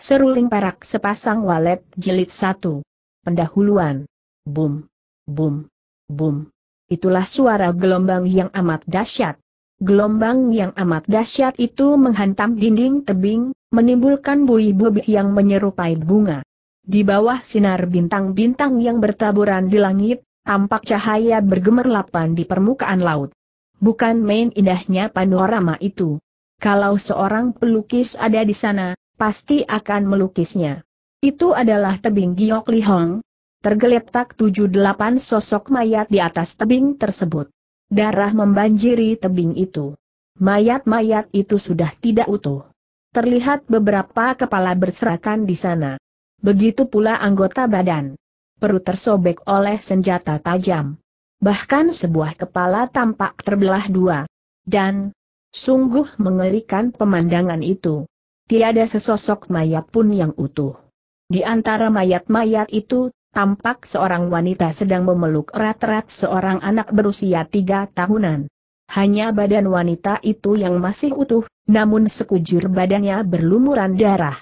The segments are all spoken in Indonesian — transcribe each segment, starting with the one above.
Seruling perak sepasang walet jilid satu. Pendahuluan. Boom, boom, boom. Itulah suara gelombang yang amat dahsyat. Gelombang yang amat dahsyat itu menghantam dinding tebing, menimbulkan buih-buih yang menyerupai bunga. Di bawah sinar bintang-bintang yang bertaburan di langit, tampak cahaya bergemerlapan di permukaan laut. Bukan main indahnya panorama itu. Kalau seorang pelukis ada di sana, pasti akan melukisnya. Itu adalah tebing Giok Li Hong. Tergeletak tujuh delapan sosok mayat di atas tebing tersebut. Darah membanjiri tebing itu. Mayat-mayat itu sudah tidak utuh. Terlihat beberapa kepala berserakan di sana. Begitu pula anggota badan. Perut tersobek oleh senjata tajam. Bahkan sebuah kepala tampak terbelah dua. Dan, sungguh mengerikan pemandangan itu tiada sesosok mayat pun yang utuh. Di antara mayat-mayat itu, tampak seorang wanita sedang memeluk erat-erat seorang anak berusia tiga tahunan. Hanya badan wanita itu yang masih utuh, namun sekujur badannya berlumuran darah.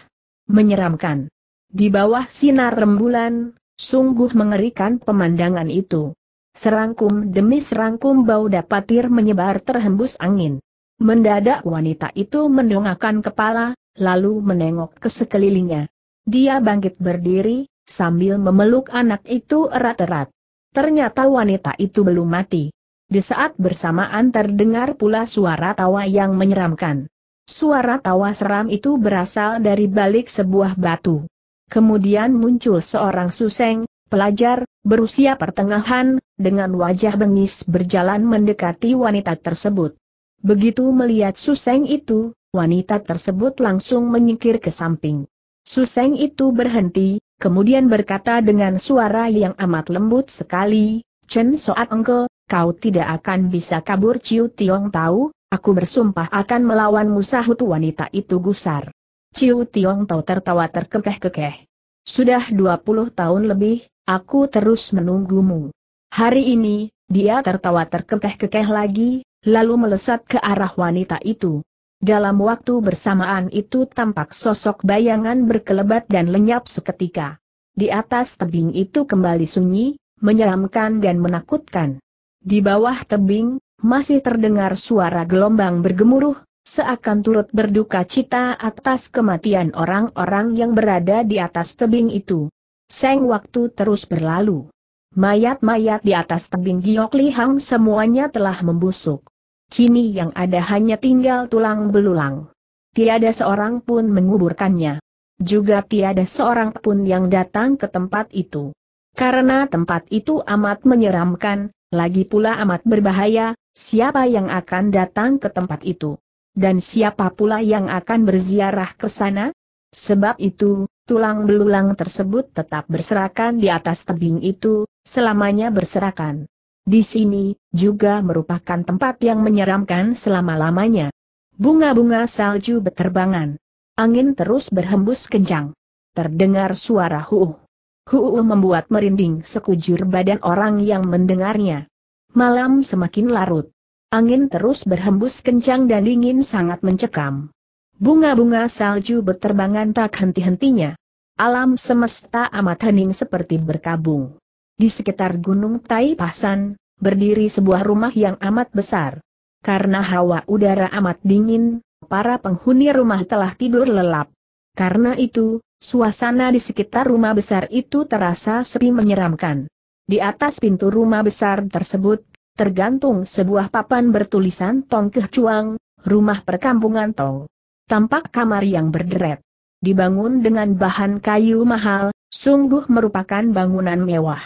Menyeramkan. Di bawah sinar rembulan, sungguh mengerikan pemandangan itu. Serangkum demi serangkum bau dapatir menyebar terhembus angin. Mendadak wanita itu mendongakkan kepala, lalu menengok ke sekelilingnya. Dia bangkit berdiri, sambil memeluk anak itu erat-erat. Ternyata wanita itu belum mati. Di saat bersamaan terdengar pula suara tawa yang menyeramkan. Suara tawa seram itu berasal dari balik sebuah batu. Kemudian muncul seorang suseng, pelajar, berusia pertengahan, dengan wajah bengis berjalan mendekati wanita tersebut. Begitu melihat Suseng itu, wanita tersebut langsung menyingkir ke samping. Suseng itu berhenti, kemudian berkata dengan suara yang amat lembut sekali, Chen Soat Engke, kau tidak akan bisa kabur Ciu Tiong tahu, aku bersumpah akan melawanmu sahut wanita itu gusar. Ciu Tiong tahu tertawa terkekeh-kekeh. Sudah 20 tahun lebih, aku terus menunggumu. Hari ini, dia tertawa terkekeh-kekeh lagi, lalu melesat ke arah wanita itu. Dalam waktu bersamaan itu tampak sosok bayangan berkelebat dan lenyap seketika. Di atas tebing itu kembali sunyi, menyeramkan dan menakutkan. Di bawah tebing, masih terdengar suara gelombang bergemuruh, seakan turut berduka cita atas kematian orang-orang yang berada di atas tebing itu. Seng waktu terus berlalu. Mayat-mayat di atas tebing Giok Lihang semuanya telah membusuk. Kini yang ada hanya tinggal tulang belulang. Tiada seorang pun menguburkannya. Juga tiada seorang pun yang datang ke tempat itu. Karena tempat itu amat menyeramkan, lagi pula amat berbahaya, siapa yang akan datang ke tempat itu? Dan siapa pula yang akan berziarah ke sana? Sebab itu, tulang belulang tersebut tetap berserakan di atas tebing itu, selamanya berserakan. Di sini, juga merupakan tempat yang menyeramkan selama-lamanya. Bunga-bunga salju berterbangan. Angin terus berhembus kencang. Terdengar suara huuh. Huuh membuat merinding sekujur badan orang yang mendengarnya. Malam semakin larut. Angin terus berhembus kencang dan dingin sangat mencekam. Bunga-bunga salju berterbangan tak henti-hentinya. Alam semesta amat hening seperti berkabung. Di sekitar Gunung Tai Pasan, berdiri sebuah rumah yang amat besar. Karena hawa udara amat dingin, para penghuni rumah telah tidur lelap. Karena itu, suasana di sekitar rumah besar itu terasa sepi menyeramkan. Di atas pintu rumah besar tersebut, tergantung sebuah papan bertulisan Tong Keh rumah perkampungan Tong tampak kamar yang berderet. Dibangun dengan bahan kayu mahal, sungguh merupakan bangunan mewah.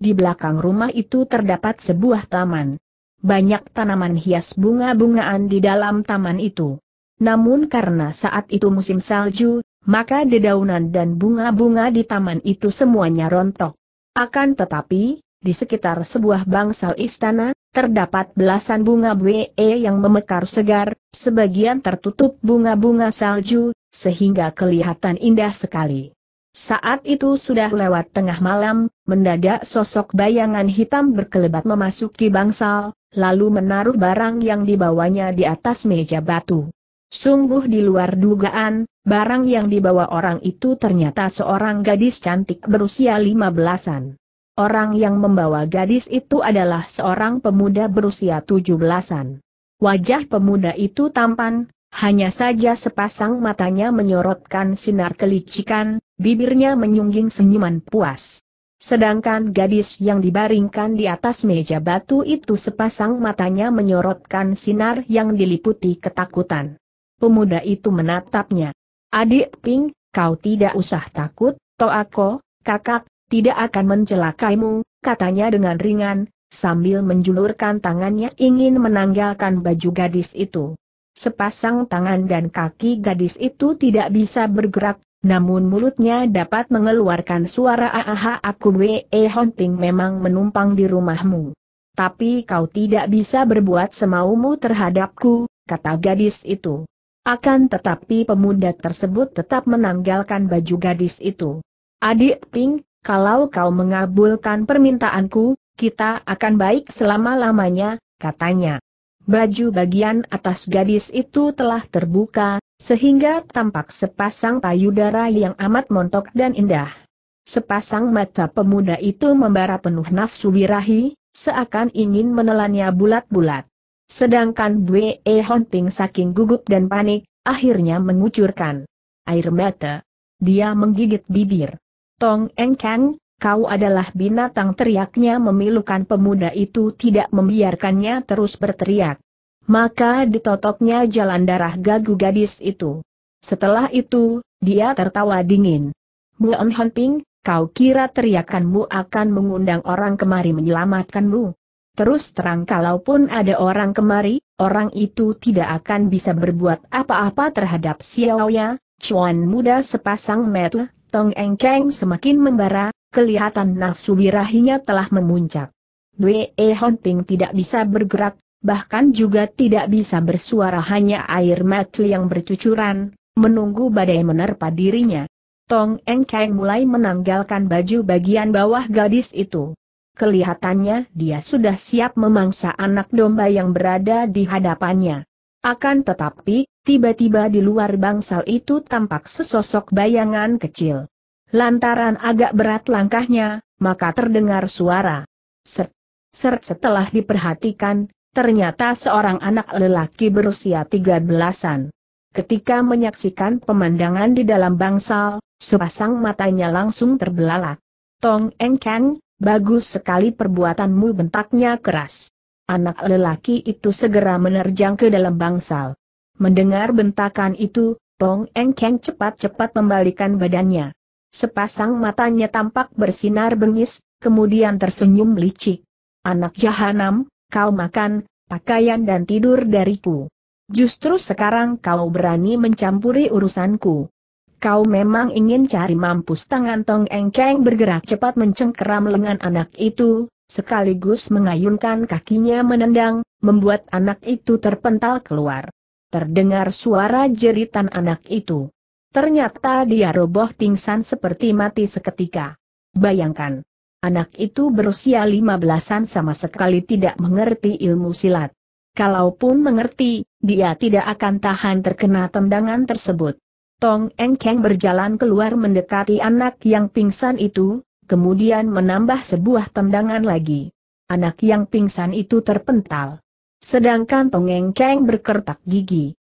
Di belakang rumah itu terdapat sebuah taman. Banyak tanaman hias bunga-bungaan di dalam taman itu. Namun karena saat itu musim salju, maka dedaunan dan bunga-bunga di taman itu semuanya rontok. Akan tetapi, di sekitar sebuah bangsal istana, Terdapat belasan bunga we yang memekar segar, sebagian tertutup bunga-bunga salju, sehingga kelihatan indah sekali. Saat itu sudah lewat tengah malam, mendadak sosok bayangan hitam berkelebat memasuki bangsal, lalu menaruh barang yang dibawanya di atas meja batu. Sungguh di luar dugaan, barang yang dibawa orang itu ternyata seorang gadis cantik berusia lima belasan. Orang yang membawa gadis itu adalah seorang pemuda berusia 17-an. Wajah pemuda itu tampan, hanya saja sepasang matanya menyorotkan sinar kelicikan, bibirnya menyungging senyuman puas. Sedangkan gadis yang dibaringkan di atas meja batu itu sepasang matanya menyorotkan sinar yang diliputi ketakutan. Pemuda itu menatapnya. Adik Ping, kau tidak usah takut, Toako, kakak, tidak akan mencelakaimu, katanya dengan ringan, sambil menjulurkan tangannya ingin menanggalkan baju gadis itu. Sepasang tangan dan kaki gadis itu tidak bisa bergerak, namun mulutnya dapat mengeluarkan suara aha aku we hunting memang menumpang di rumahmu. Tapi kau tidak bisa berbuat semaumu terhadapku, kata gadis itu. Akan tetapi pemuda tersebut tetap menanggalkan baju gadis itu. Adik Ping, kalau kau mengabulkan permintaanku, kita akan baik selama-lamanya, katanya. Baju bagian atas gadis itu telah terbuka, sehingga tampak sepasang payudara yang amat montok dan indah. Sepasang mata pemuda itu membara penuh nafsu birahi, seakan ingin menelannya bulat-bulat. Sedangkan Bwe Honting saking gugup dan panik, akhirnya mengucurkan air mata. Dia menggigit bibir. Tong Kang, kau adalah binatang teriaknya memilukan pemuda itu tidak membiarkannya terus berteriak. Maka ditotoknya jalan darah gagu gadis itu. Setelah itu, dia tertawa dingin. Buan Ping, kau kira teriakanmu akan mengundang orang kemari menyelamatkanmu? Terus terang kalaupun ada orang kemari, orang itu tidak akan bisa berbuat apa-apa terhadap Xiaoya, cuan muda sepasang mata, Tong Engkeng semakin membara, kelihatan nafsu birahinya telah memuncak. Dwe E tidak bisa bergerak, bahkan juga tidak bisa bersuara hanya air mata yang bercucuran, menunggu badai menerpa dirinya. Tong Engkeng mulai menanggalkan baju bagian bawah gadis itu. Kelihatannya dia sudah siap memangsa anak domba yang berada di hadapannya. Akan tetapi, tiba-tiba di luar bangsal itu tampak sesosok bayangan kecil. Lantaran agak berat langkahnya, maka terdengar suara. Ser, ser setelah diperhatikan, ternyata seorang anak lelaki berusia tiga belasan. Ketika menyaksikan pemandangan di dalam bangsal, sepasang matanya langsung terbelalak. Tong Eng Kang, bagus sekali perbuatanmu bentaknya keras. Anak lelaki itu segera menerjang ke dalam bangsal. Mendengar bentakan itu, Tong Eng Keng cepat-cepat membalikan badannya. Sepasang matanya tampak bersinar bengis, kemudian tersenyum licik. Anak jahanam, kau makan, pakaian dan tidur dariku. Justru sekarang kau berani mencampuri urusanku. Kau memang ingin cari mampus tangan Tong Engkeng bergerak cepat mencengkeram lengan anak itu, sekaligus mengayunkan kakinya menendang, membuat anak itu terpental keluar terdengar suara jeritan anak itu. Ternyata dia roboh pingsan seperti mati seketika. Bayangkan, anak itu berusia lima belasan sama sekali tidak mengerti ilmu silat. Kalaupun mengerti, dia tidak akan tahan terkena tendangan tersebut. Tong Engkeng berjalan keluar mendekati anak yang pingsan itu, kemudian menambah sebuah tendangan lagi. Anak yang pingsan itu terpental. Sedangkan Tongeng Keng berkertak gigi.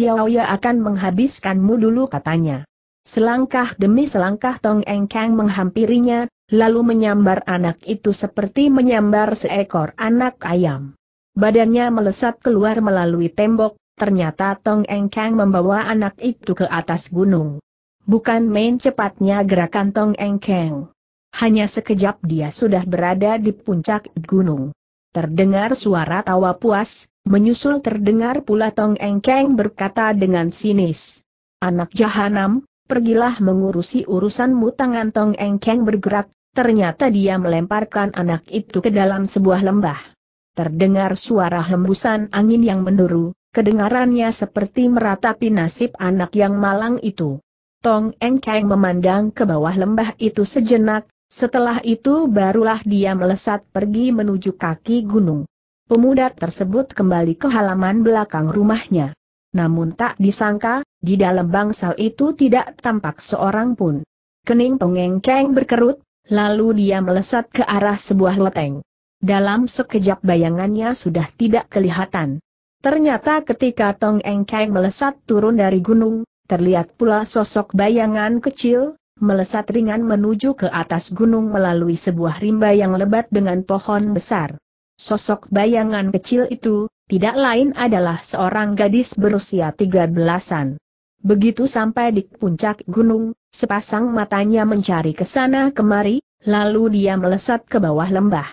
Ya akan menghabiskanmu dulu katanya. Selangkah demi selangkah Tong Engkang menghampirinya, lalu menyambar anak itu seperti menyambar seekor anak ayam. Badannya melesat keluar melalui tembok, ternyata Tong Engkang membawa anak itu ke atas gunung. Bukan main cepatnya gerakan Tong Engkang. Hanya sekejap dia sudah berada di puncak gunung. Terdengar suara tawa puas, menyusul terdengar pula Tong Engkeng berkata dengan sinis. Anak jahanam, pergilah mengurusi urusanmu tangan Tong Engkeng bergerak, ternyata dia melemparkan anak itu ke dalam sebuah lembah. Terdengar suara hembusan angin yang menduru, kedengarannya seperti meratapi nasib anak yang malang itu. Tong Engkeng memandang ke bawah lembah itu sejenak, setelah itu barulah dia melesat pergi menuju kaki gunung. Pemuda tersebut kembali ke halaman belakang rumahnya. Namun tak disangka, di dalam bangsal itu tidak tampak seorang pun. Kening tongengkeng berkerut, lalu dia melesat ke arah sebuah loteng. Dalam sekejap bayangannya sudah tidak kelihatan. Ternyata ketika Tong Engkeng melesat turun dari gunung, terlihat pula sosok bayangan kecil, melesat ringan menuju ke atas gunung melalui sebuah rimba yang lebat dengan pohon besar. Sosok bayangan kecil itu, tidak lain adalah seorang gadis berusia tiga belasan. Begitu sampai di puncak gunung, sepasang matanya mencari ke sana kemari, lalu dia melesat ke bawah lembah.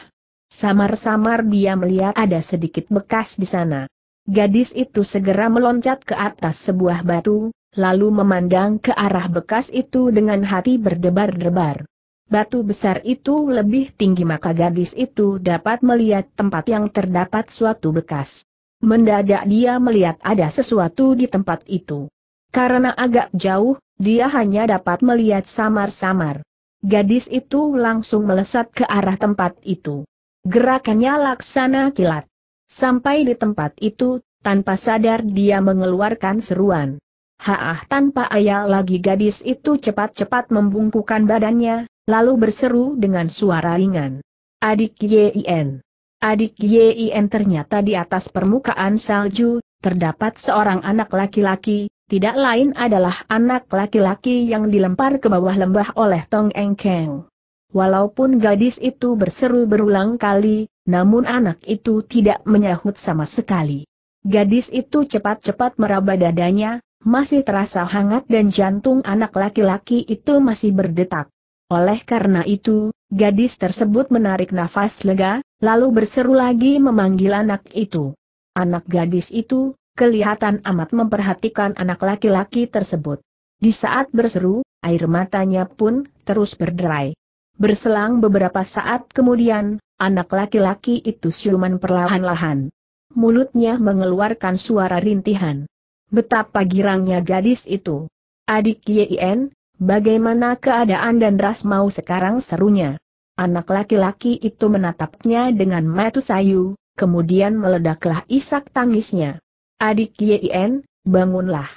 Samar-samar dia melihat ada sedikit bekas di sana. Gadis itu segera meloncat ke atas sebuah batu, lalu memandang ke arah bekas itu dengan hati berdebar-debar. Batu besar itu lebih tinggi maka gadis itu dapat melihat tempat yang terdapat suatu bekas. Mendadak dia melihat ada sesuatu di tempat itu. Karena agak jauh, dia hanya dapat melihat samar-samar. Gadis itu langsung melesat ke arah tempat itu. Gerakannya laksana kilat. Sampai di tempat itu, tanpa sadar dia mengeluarkan seruan. Haah tanpa ayal lagi gadis itu cepat-cepat membungkukan badannya, lalu berseru dengan suara ringan. Adik Yin. Adik Yin ternyata di atas permukaan salju, terdapat seorang anak laki-laki, tidak lain adalah anak laki-laki yang dilempar ke bawah lembah oleh Tong Eng Keng. Walaupun gadis itu berseru berulang kali, namun anak itu tidak menyahut sama sekali. Gadis itu cepat-cepat meraba dadanya, masih terasa hangat dan jantung anak laki-laki itu masih berdetak. Oleh karena itu, gadis tersebut menarik nafas lega, lalu berseru lagi memanggil anak itu. Anak gadis itu, kelihatan amat memperhatikan anak laki-laki tersebut. Di saat berseru, air matanya pun terus berderai. Berselang beberapa saat kemudian, anak laki-laki itu siuman perlahan-lahan. Mulutnya mengeluarkan suara rintihan. Betapa girangnya gadis itu. Adik Yien, bagaimana keadaan dan ras mau sekarang serunya? Anak laki-laki itu menatapnya dengan mata sayu, kemudian meledaklah isak tangisnya. Adik Yien, bangunlah.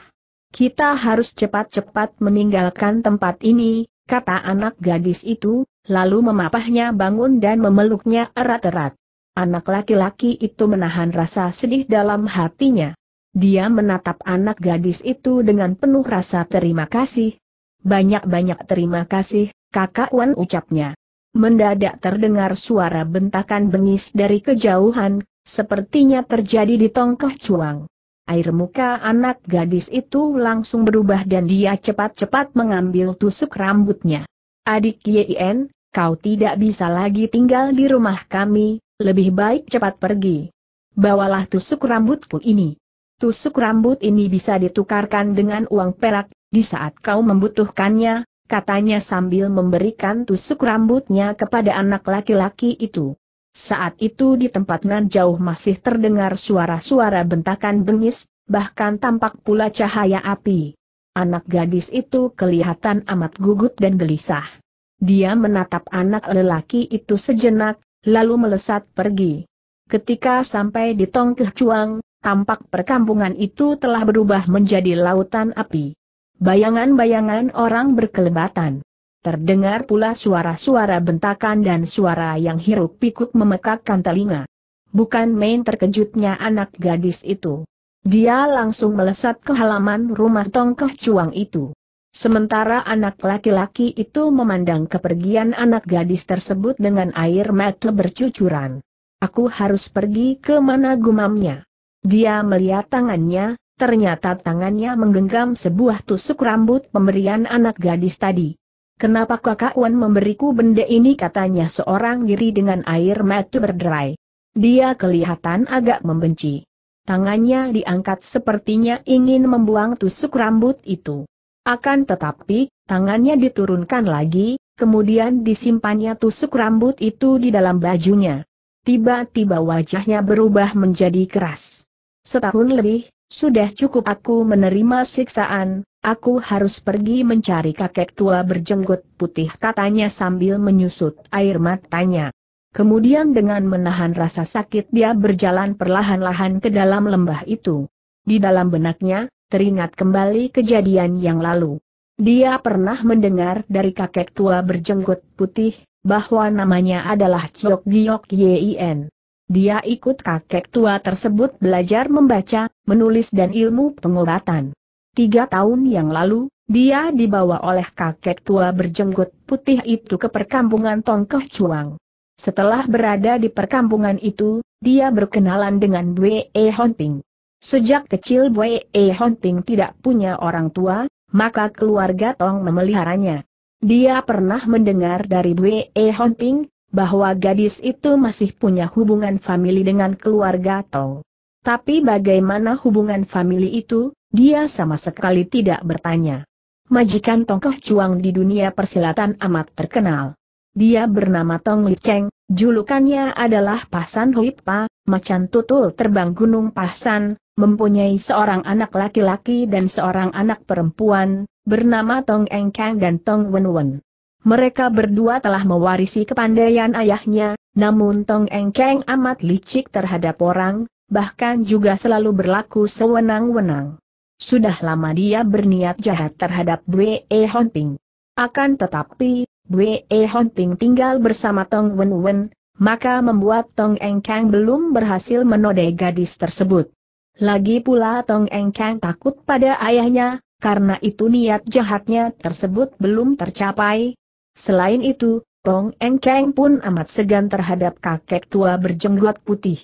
Kita harus cepat-cepat meninggalkan tempat ini, kata anak gadis itu, lalu memapahnya bangun dan memeluknya erat-erat. Anak laki-laki itu menahan rasa sedih dalam hatinya. Dia menatap anak gadis itu dengan penuh rasa terima kasih. Banyak-banyak terima kasih, kakak Wan ucapnya. Mendadak terdengar suara bentakan bengis dari kejauhan, sepertinya terjadi di tongkah cuang. Air muka anak gadis itu langsung berubah dan dia cepat-cepat mengambil tusuk rambutnya. Adik Yen, kau tidak bisa lagi tinggal di rumah kami, lebih baik cepat pergi. Bawalah tusuk rambutku ini tusuk rambut ini bisa ditukarkan dengan uang perak, di saat kau membutuhkannya, katanya sambil memberikan tusuk rambutnya kepada anak laki-laki itu. Saat itu di tempat nan jauh masih terdengar suara-suara bentakan bengis, bahkan tampak pula cahaya api. Anak gadis itu kelihatan amat gugup dan gelisah. Dia menatap anak lelaki itu sejenak, lalu melesat pergi. Ketika sampai di Tongkeh Cuang, tampak perkampungan itu telah berubah menjadi lautan api. Bayangan-bayangan orang berkelebatan. Terdengar pula suara-suara bentakan dan suara yang hiruk pikuk memekakkan telinga. Bukan main terkejutnya anak gadis itu. Dia langsung melesat ke halaman rumah tongkah cuang itu. Sementara anak laki-laki itu memandang kepergian anak gadis tersebut dengan air mata bercucuran. Aku harus pergi ke mana gumamnya. Dia melihat tangannya, ternyata tangannya menggenggam sebuah tusuk rambut pemberian anak gadis tadi. Kenapa kakak Wan memberiku benda ini katanya seorang diri dengan air mata berderai. Dia kelihatan agak membenci. Tangannya diangkat sepertinya ingin membuang tusuk rambut itu. Akan tetapi, tangannya diturunkan lagi, kemudian disimpannya tusuk rambut itu di dalam bajunya. Tiba-tiba wajahnya berubah menjadi keras setahun lebih, sudah cukup aku menerima siksaan, aku harus pergi mencari kakek tua berjenggot putih katanya sambil menyusut air matanya. Kemudian dengan menahan rasa sakit dia berjalan perlahan-lahan ke dalam lembah itu. Di dalam benaknya, teringat kembali kejadian yang lalu. Dia pernah mendengar dari kakek tua berjenggot putih, bahwa namanya adalah Ciok Giok Yien. Dia ikut kakek tua tersebut belajar membaca, menulis dan ilmu pengobatan. Tiga tahun yang lalu, dia dibawa oleh kakek tua berjenggot putih itu ke perkampungan Tongkeh Chuang. Setelah berada di perkampungan itu, dia berkenalan dengan Bwe e Honting. Sejak kecil Bwe e Honting tidak punya orang tua, maka keluarga Tong memeliharanya. Dia pernah mendengar dari Bwe e Honting, bahwa gadis itu masih punya hubungan famili dengan keluarga Tong. Tapi bagaimana hubungan famili itu, dia sama sekali tidak bertanya. Majikan Tongkah Cuang di dunia persilatan amat terkenal. Dia bernama Tong Li Cheng, julukannya adalah Pasan Huipa, macan tutul terbang Gunung Pasan, mempunyai seorang anak laki-laki dan seorang anak perempuan, bernama Tong Eng Kang dan Tong Wen Wen. Mereka berdua telah mewarisi kepandaian ayahnya, namun Tong Engkeng amat licik terhadap orang, bahkan juga selalu berlaku sewenang-wenang. Sudah lama dia berniat jahat terhadap Bwe Hunting. Akan tetapi, Bwe Hunting tinggal bersama Tong Wen Wen, maka membuat Tong Engkang belum berhasil menodai gadis tersebut. Lagi pula Tong Engkang takut pada ayahnya, karena itu niat jahatnya tersebut belum tercapai, Selain itu, Tong Eng Keng pun amat segan terhadap kakek tua berjenggot putih.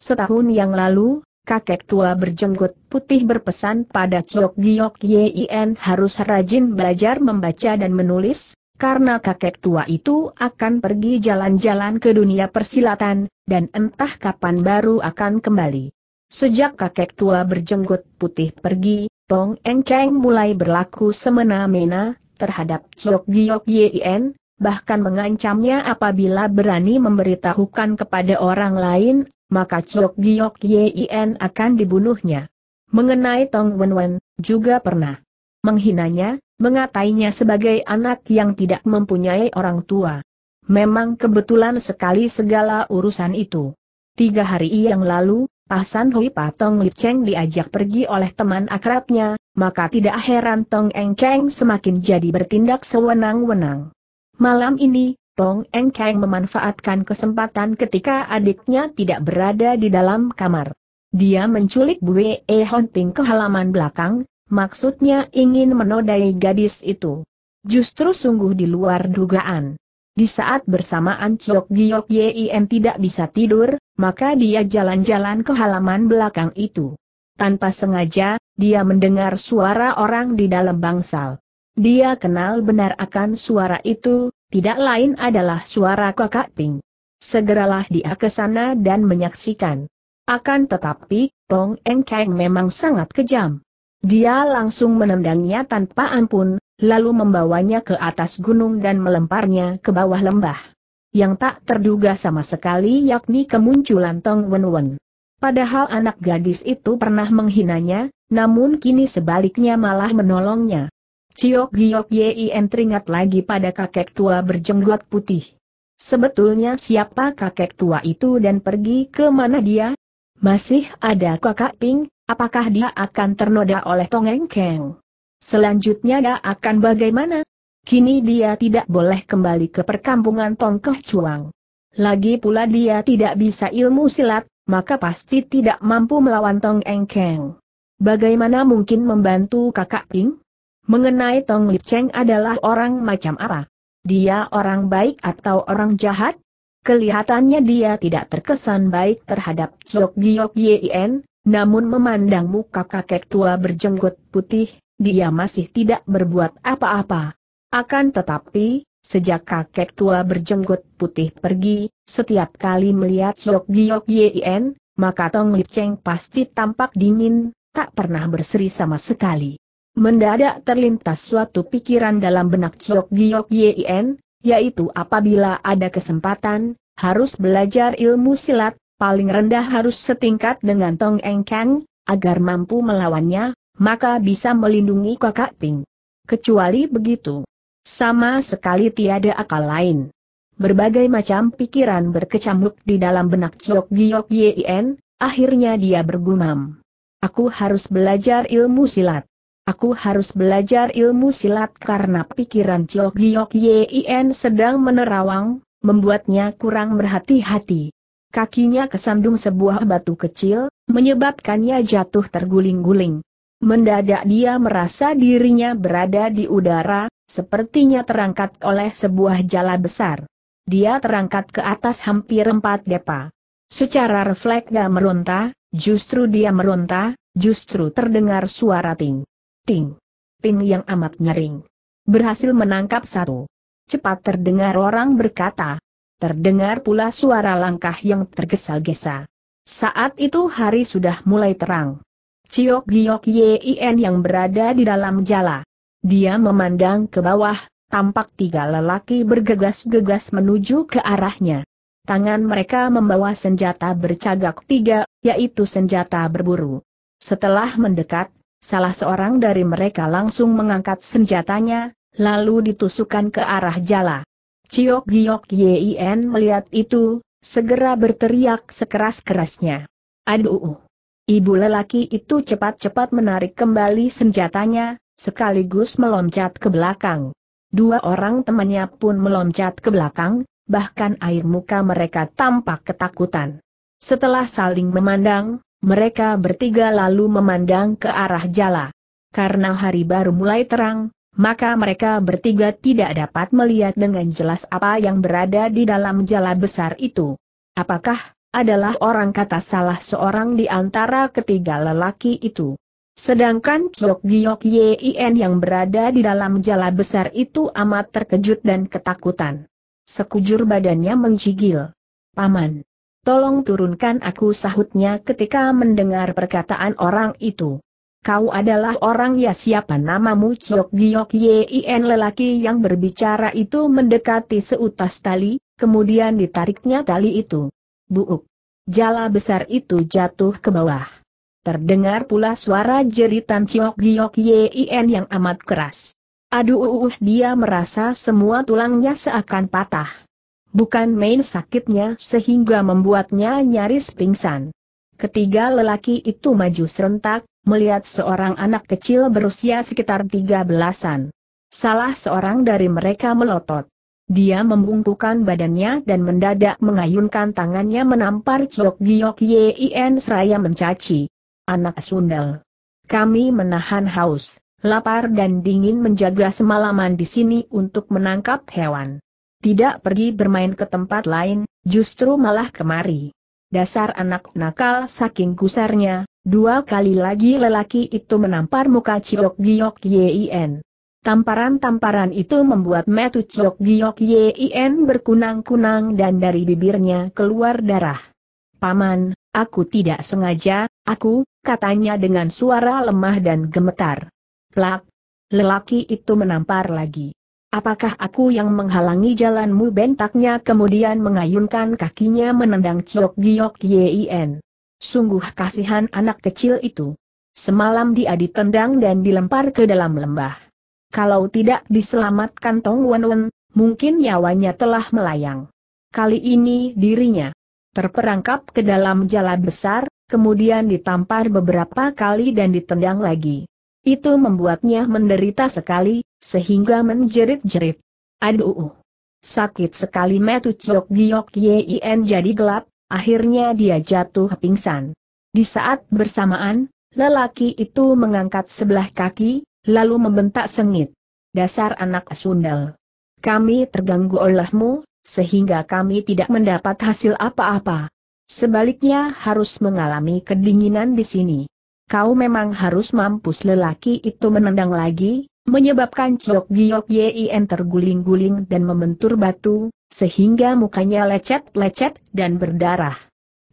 Setahun yang lalu, kakek tua berjenggot putih berpesan pada Chok Giok Yin harus rajin belajar membaca dan menulis, karena kakek tua itu akan pergi jalan-jalan ke dunia persilatan, dan entah kapan baru akan kembali. Sejak kakek tua berjenggot putih pergi, Tong Eng Keng mulai berlaku semena-mena, terhadap Chok Giok Yien, bahkan mengancamnya apabila berani memberitahukan kepada orang lain, maka Chok Giok Yien akan dibunuhnya. Mengenai Tong Wenwen, juga pernah menghinanya, mengatainya sebagai anak yang tidak mempunyai orang tua. Memang kebetulan sekali segala urusan itu. Tiga hari yang lalu, Pasan Hui Patong Lip Cheng diajak pergi oleh teman akrabnya, maka tidak heran Tong Eng Keng semakin jadi bertindak sewenang-wenang. Malam ini, Tong Eng Keng memanfaatkan kesempatan ketika adiknya tidak berada di dalam kamar. Dia menculik Bue E Honting ke halaman belakang, maksudnya ingin menodai gadis itu. Justru sungguh di luar dugaan. Di saat bersamaan Chok Giok Yien tidak bisa tidur, maka dia jalan-jalan ke halaman belakang itu. Tanpa sengaja, dia mendengar suara orang di dalam bangsal. Dia kenal benar akan suara itu, tidak lain adalah suara kakak Ping. Segeralah dia ke sana dan menyaksikan. Akan tetapi, Tong Eng Kang memang sangat kejam. Dia langsung menendangnya tanpa ampun, lalu membawanya ke atas gunung dan melemparnya ke bawah lembah yang tak terduga sama sekali yakni kemunculan Tong Wenwen. Padahal anak gadis itu pernah menghinanya, namun kini sebaliknya malah menolongnya. Ciok Giok Yin teringat lagi pada kakek tua berjenggot putih. Sebetulnya siapa kakek tua itu dan pergi ke mana dia? Masih ada kakak Ping, apakah dia akan ternoda oleh Tong Keng? Selanjutnya dia akan bagaimana? Kini dia tidak boleh kembali ke perkampungan Tongkeh Cuang. Lagi pula dia tidak bisa ilmu silat, maka pasti tidak mampu melawan Tong Eng Keng. Bagaimana mungkin membantu kakak Ping? Mengenai Tong Lip Cheng adalah orang macam apa? Dia orang baik atau orang jahat? Kelihatannya dia tidak terkesan baik terhadap Jok Giok Yien, namun memandang muka kakek tua berjenggot putih, dia masih tidak berbuat apa-apa. Akan tetapi, sejak kakek tua berjenggot putih pergi, setiap kali melihat Sok Giok Yien, maka Tong Lip Cheng pasti tampak dingin, tak pernah berseri sama sekali. Mendadak terlintas suatu pikiran dalam benak Sok Giok Yien, yaitu apabila ada kesempatan, harus belajar ilmu silat, paling rendah harus setingkat dengan Tong Eng Kang, agar mampu melawannya, maka bisa melindungi kakak Ping. Kecuali begitu, sama sekali tiada akal lain. Berbagai macam pikiran berkecamuk di dalam benak Chok Giok Yin, akhirnya dia bergumam. Aku harus belajar ilmu silat. Aku harus belajar ilmu silat karena pikiran Chok Giok Yin sedang menerawang, membuatnya kurang berhati-hati. Kakinya kesandung sebuah batu kecil, menyebabkannya jatuh terguling-guling. Mendadak dia merasa dirinya berada di udara, Sepertinya terangkat oleh sebuah jala besar. Dia terangkat ke atas hampir empat depa. Secara refleks dia meronta, justru dia meronta, justru terdengar suara ting. Ting. Ting yang amat nyering. Berhasil menangkap satu. Cepat terdengar orang berkata. Terdengar pula suara langkah yang tergesa-gesa. Saat itu hari sudah mulai terang. Ciok Giok Yin yang berada di dalam jala dia memandang ke bawah, tampak tiga lelaki bergegas-gegas menuju ke arahnya. Tangan mereka membawa senjata bercagak tiga, yaitu senjata berburu. Setelah mendekat, salah seorang dari mereka langsung mengangkat senjatanya, lalu ditusukkan ke arah jala. Ciok Giok Yin melihat itu, segera berteriak sekeras-kerasnya. Aduh! Ibu lelaki itu cepat-cepat menarik kembali senjatanya, sekaligus meloncat ke belakang. Dua orang temannya pun meloncat ke belakang, bahkan air muka mereka tampak ketakutan. Setelah saling memandang, mereka bertiga lalu memandang ke arah jala. Karena hari baru mulai terang, maka mereka bertiga tidak dapat melihat dengan jelas apa yang berada di dalam jala besar itu. Apakah, adalah orang kata salah seorang di antara ketiga lelaki itu? Sedangkan Chok Giok Yin yang berada di dalam jala besar itu amat terkejut dan ketakutan. Sekujur badannya menggigil. Paman, tolong turunkan aku sahutnya ketika mendengar perkataan orang itu. Kau adalah orang ya siapa namamu Chok Giok Yin lelaki yang berbicara itu mendekati seutas tali, kemudian ditariknya tali itu. Buuk. Jala besar itu jatuh ke bawah. Terdengar pula suara jeritan Ciok Giok Yien yang amat keras. Aduh uh, uh, dia merasa semua tulangnya seakan patah. Bukan main sakitnya sehingga membuatnya nyaris pingsan. Ketiga lelaki itu maju serentak, melihat seorang anak kecil berusia sekitar tiga belasan. Salah seorang dari mereka melotot. Dia membungkukan badannya dan mendadak mengayunkan tangannya menampar Chok Giok Yien seraya mencaci anak sundel. Kami menahan haus, lapar dan dingin menjaga semalaman di sini untuk menangkap hewan. Tidak pergi bermain ke tempat lain, justru malah kemari. Dasar anak nakal saking gusarnya, dua kali lagi lelaki itu menampar muka Ciok Giok Yin. Tamparan-tamparan itu membuat metu Ciok Giok Yin berkunang-kunang dan dari bibirnya keluar darah. Paman, Aku tidak sengaja, aku, katanya dengan suara lemah dan gemetar. Plak! Lelaki itu menampar lagi. Apakah aku yang menghalangi jalanmu bentaknya kemudian mengayunkan kakinya menendang Chok Giok Yin. Sungguh kasihan anak kecil itu. Semalam dia ditendang dan dilempar ke dalam lembah. Kalau tidak diselamatkan Tong Wen Wen, mungkin nyawanya telah melayang. Kali ini dirinya terperangkap ke dalam jala besar, kemudian ditampar beberapa kali dan ditendang lagi. Itu membuatnya menderita sekali, sehingga menjerit-jerit. Aduh! Sakit sekali metu Chok Giok Yin jadi gelap, akhirnya dia jatuh pingsan. Di saat bersamaan, lelaki itu mengangkat sebelah kaki, lalu membentak sengit. Dasar anak sundel. Kami terganggu olehmu, sehingga kami tidak mendapat hasil apa-apa. Sebaliknya harus mengalami kedinginan di sini. Kau memang harus mampus lelaki itu menendang lagi, menyebabkan Chok Giok Yin terguling-guling dan membentur batu, sehingga mukanya lecet-lecet dan berdarah.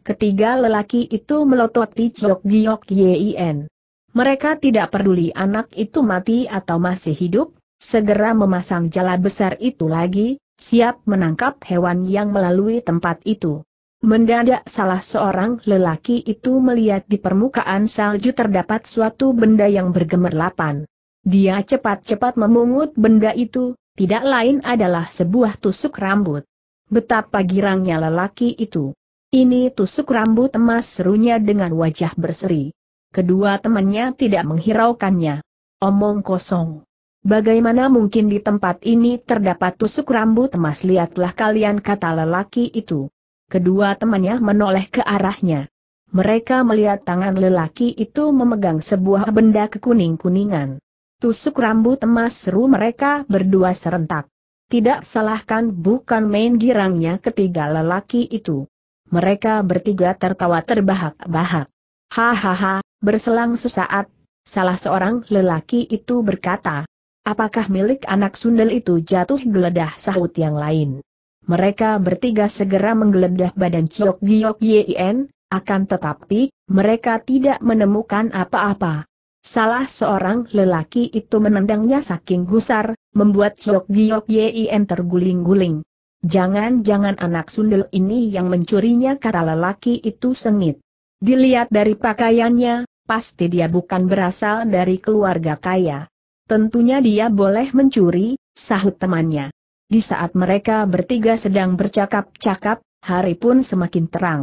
Ketiga lelaki itu melototi Chok Giok Yin. Mereka tidak peduli anak itu mati atau masih hidup, segera memasang jala besar itu lagi, siap menangkap hewan yang melalui tempat itu. Mendadak salah seorang lelaki itu melihat di permukaan salju terdapat suatu benda yang bergemerlapan. Dia cepat-cepat memungut benda itu, tidak lain adalah sebuah tusuk rambut. Betapa girangnya lelaki itu. Ini tusuk rambut emas serunya dengan wajah berseri. Kedua temannya tidak menghiraukannya. Omong kosong. Bagaimana mungkin di tempat ini terdapat tusuk rambut emas lihatlah kalian kata lelaki itu. Kedua temannya menoleh ke arahnya. Mereka melihat tangan lelaki itu memegang sebuah benda kekuning-kuningan. Tusuk rambut emas seru mereka berdua serentak. Tidak salahkan bukan main girangnya ketiga lelaki itu. Mereka bertiga tertawa terbahak-bahak. Hahaha, berselang sesaat, salah seorang lelaki itu berkata, Apakah milik anak sundel itu jatuh geledah sahut yang lain? Mereka bertiga segera menggeledah badan Ciok Giok Yien, akan tetapi, mereka tidak menemukan apa-apa. Salah seorang lelaki itu menendangnya saking gusar, membuat Ciok Giok Yien terguling-guling. Jangan-jangan anak sundel ini yang mencurinya kata lelaki itu sengit. Dilihat dari pakaiannya, pasti dia bukan berasal dari keluarga kaya. Tentunya dia boleh mencuri, sahut temannya. Di saat mereka bertiga sedang bercakap-cakap, hari pun semakin terang.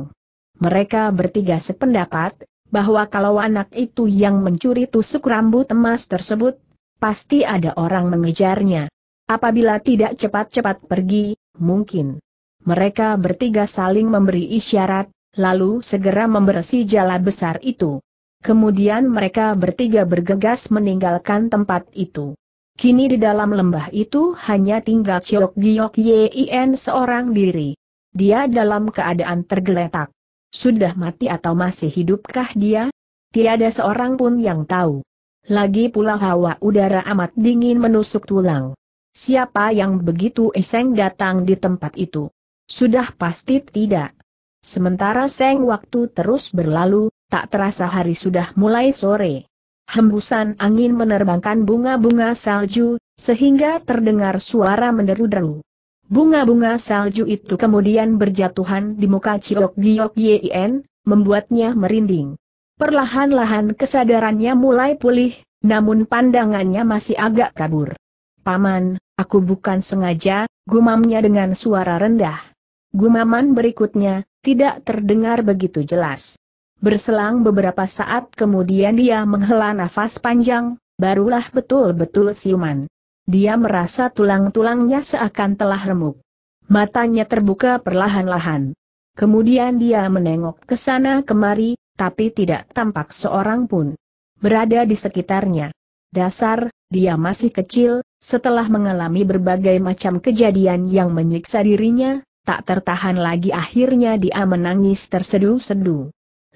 Mereka bertiga sependapat, bahwa kalau anak itu yang mencuri tusuk rambut emas tersebut, pasti ada orang mengejarnya. Apabila tidak cepat-cepat pergi, mungkin. Mereka bertiga saling memberi isyarat, lalu segera membersih jala besar itu. Kemudian mereka bertiga bergegas meninggalkan tempat itu. Kini di dalam lembah itu hanya tinggal Chok Giok Yien seorang diri. Dia dalam keadaan tergeletak. Sudah mati atau masih hidupkah dia? Tiada seorang pun yang tahu. Lagi pula hawa udara amat dingin menusuk tulang. Siapa yang begitu iseng datang di tempat itu? Sudah pasti tidak. Sementara seng waktu terus berlalu, tak terasa hari sudah mulai sore. Hembusan angin menerbangkan bunga-bunga salju, sehingga terdengar suara menderu-deru. Bunga-bunga salju itu kemudian berjatuhan di muka Ciok Giok Yien, membuatnya merinding. Perlahan-lahan kesadarannya mulai pulih, namun pandangannya masih agak kabur. Paman, aku bukan sengaja, gumamnya dengan suara rendah. Gumaman berikutnya, tidak terdengar begitu jelas. Berselang beberapa saat kemudian dia menghela nafas panjang, barulah betul-betul siuman. Dia merasa tulang-tulangnya seakan telah remuk. Matanya terbuka perlahan-lahan. Kemudian dia menengok ke sana kemari, tapi tidak tampak seorang pun berada di sekitarnya. Dasar, dia masih kecil, setelah mengalami berbagai macam kejadian yang menyiksa dirinya, tak tertahan lagi akhirnya dia menangis terseduh-seduh.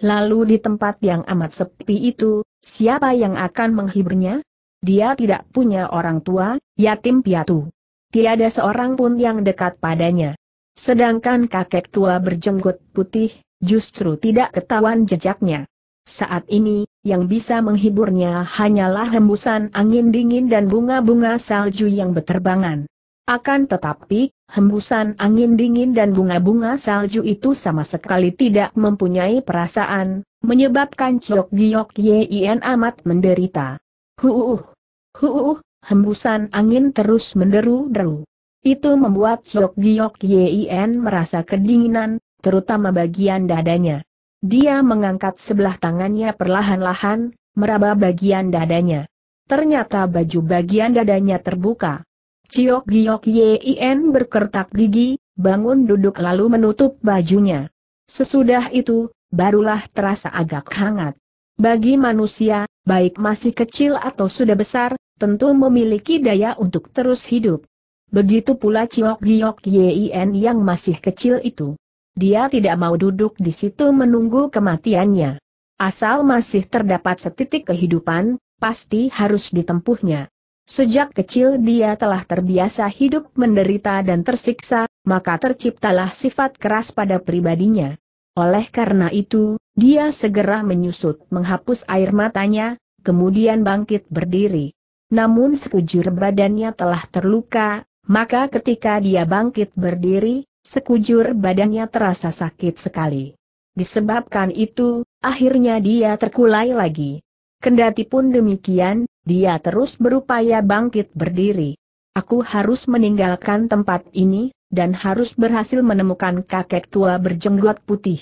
Lalu di tempat yang amat sepi itu, siapa yang akan menghiburnya? Dia tidak punya orang tua, yatim piatu. Tiada seorang pun yang dekat padanya. Sedangkan kakek tua berjenggot putih, justru tidak ketahuan jejaknya. Saat ini, yang bisa menghiburnya hanyalah hembusan angin dingin dan bunga-bunga salju yang berterbangan. Akan tetapi, Hembusan angin dingin dan bunga-bunga salju itu sama sekali tidak mempunyai perasaan, menyebabkan Chok Giok Yien amat menderita. Huuuh, huuuh, hembusan angin terus menderu-deru. Itu membuat Chok Giok Yien merasa kedinginan, terutama bagian dadanya. Dia mengangkat sebelah tangannya perlahan-lahan, meraba bagian dadanya. Ternyata baju bagian dadanya terbuka. Ciok Giok Yin berkertak gigi, bangun duduk lalu menutup bajunya. Sesudah itu, barulah terasa agak hangat. Bagi manusia, baik masih kecil atau sudah besar, tentu memiliki daya untuk terus hidup. Begitu pula Ciok Giok Yin yang masih kecil itu. Dia tidak mau duduk di situ menunggu kematiannya. Asal masih terdapat setitik kehidupan, pasti harus ditempuhnya. Sejak kecil dia telah terbiasa hidup menderita dan tersiksa, maka terciptalah sifat keras pada pribadinya. Oleh karena itu, dia segera menyusut menghapus air matanya, kemudian bangkit berdiri. Namun sekujur badannya telah terluka, maka ketika dia bangkit berdiri, sekujur badannya terasa sakit sekali. Disebabkan itu, akhirnya dia terkulai lagi. Kendati pun demikian, dia terus berupaya bangkit berdiri. Aku harus meninggalkan tempat ini, dan harus berhasil menemukan kakek tua berjenggot putih.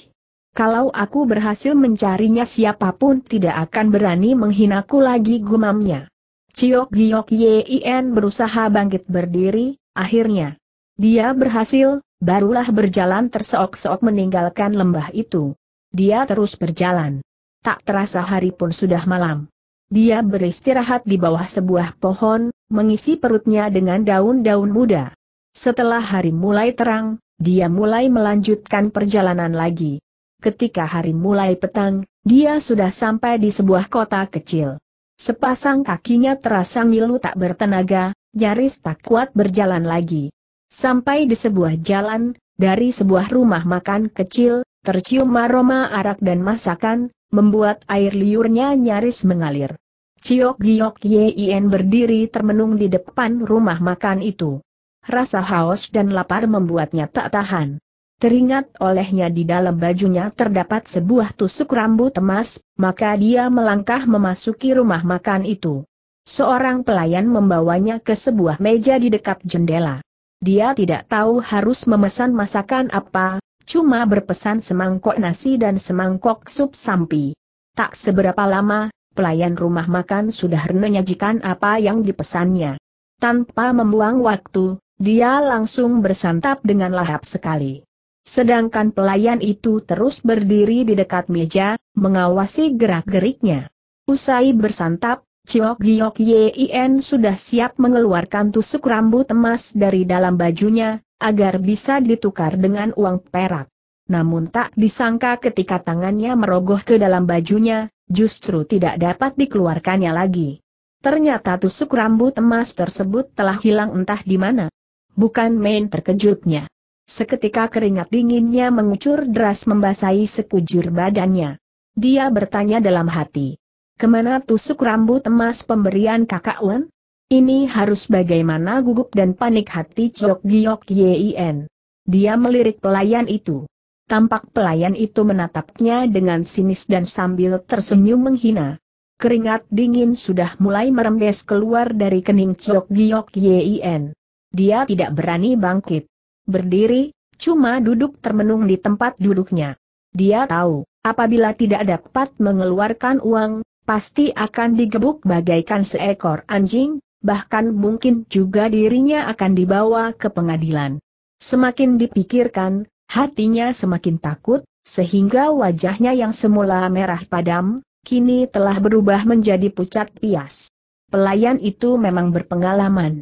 Kalau aku berhasil mencarinya siapapun tidak akan berani menghinaku lagi gumamnya. Ciok Giok Yien berusaha bangkit berdiri, akhirnya. Dia berhasil, barulah berjalan terseok-seok meninggalkan lembah itu. Dia terus berjalan tak terasa hari pun sudah malam. Dia beristirahat di bawah sebuah pohon, mengisi perutnya dengan daun-daun muda. Setelah hari mulai terang, dia mulai melanjutkan perjalanan lagi. Ketika hari mulai petang, dia sudah sampai di sebuah kota kecil. Sepasang kakinya terasa ngilu tak bertenaga, nyaris tak kuat berjalan lagi. Sampai di sebuah jalan, dari sebuah rumah makan kecil, tercium aroma arak dan masakan, membuat air liurnya nyaris mengalir. Ciok Giok Yien berdiri termenung di depan rumah makan itu. Rasa haus dan lapar membuatnya tak tahan. Teringat olehnya di dalam bajunya terdapat sebuah tusuk rambut emas, maka dia melangkah memasuki rumah makan itu. Seorang pelayan membawanya ke sebuah meja di dekat jendela. Dia tidak tahu harus memesan masakan apa, cuma berpesan semangkok nasi dan semangkok sup sampi. Tak seberapa lama, pelayan rumah makan sudah menyajikan apa yang dipesannya. Tanpa membuang waktu, dia langsung bersantap dengan lahap sekali. Sedangkan pelayan itu terus berdiri di dekat meja, mengawasi gerak-geriknya. Usai bersantap, Ciok Giok Yin sudah siap mengeluarkan tusuk rambut emas dari dalam bajunya, agar bisa ditukar dengan uang perak. Namun tak disangka ketika tangannya merogoh ke dalam bajunya, justru tidak dapat dikeluarkannya lagi. Ternyata tusuk rambut emas tersebut telah hilang entah di mana. Bukan main terkejutnya. Seketika keringat dinginnya mengucur deras membasahi sekujur badannya. Dia bertanya dalam hati. Kemana tusuk rambut emas pemberian kakak Wen? Ini harus bagaimana gugup dan panik hati Chok Giok Yin. Dia melirik pelayan itu. Tampak pelayan itu menatapnya dengan sinis dan sambil tersenyum menghina. Keringat dingin sudah mulai merembes keluar dari kening Chok Giok Yin. Dia tidak berani bangkit. Berdiri, cuma duduk termenung di tempat duduknya. Dia tahu, apabila tidak dapat mengeluarkan uang, pasti akan digebuk bagaikan seekor anjing, bahkan mungkin juga dirinya akan dibawa ke pengadilan. Semakin dipikirkan, hatinya semakin takut, sehingga wajahnya yang semula merah padam, kini telah berubah menjadi pucat pias. Pelayan itu memang berpengalaman.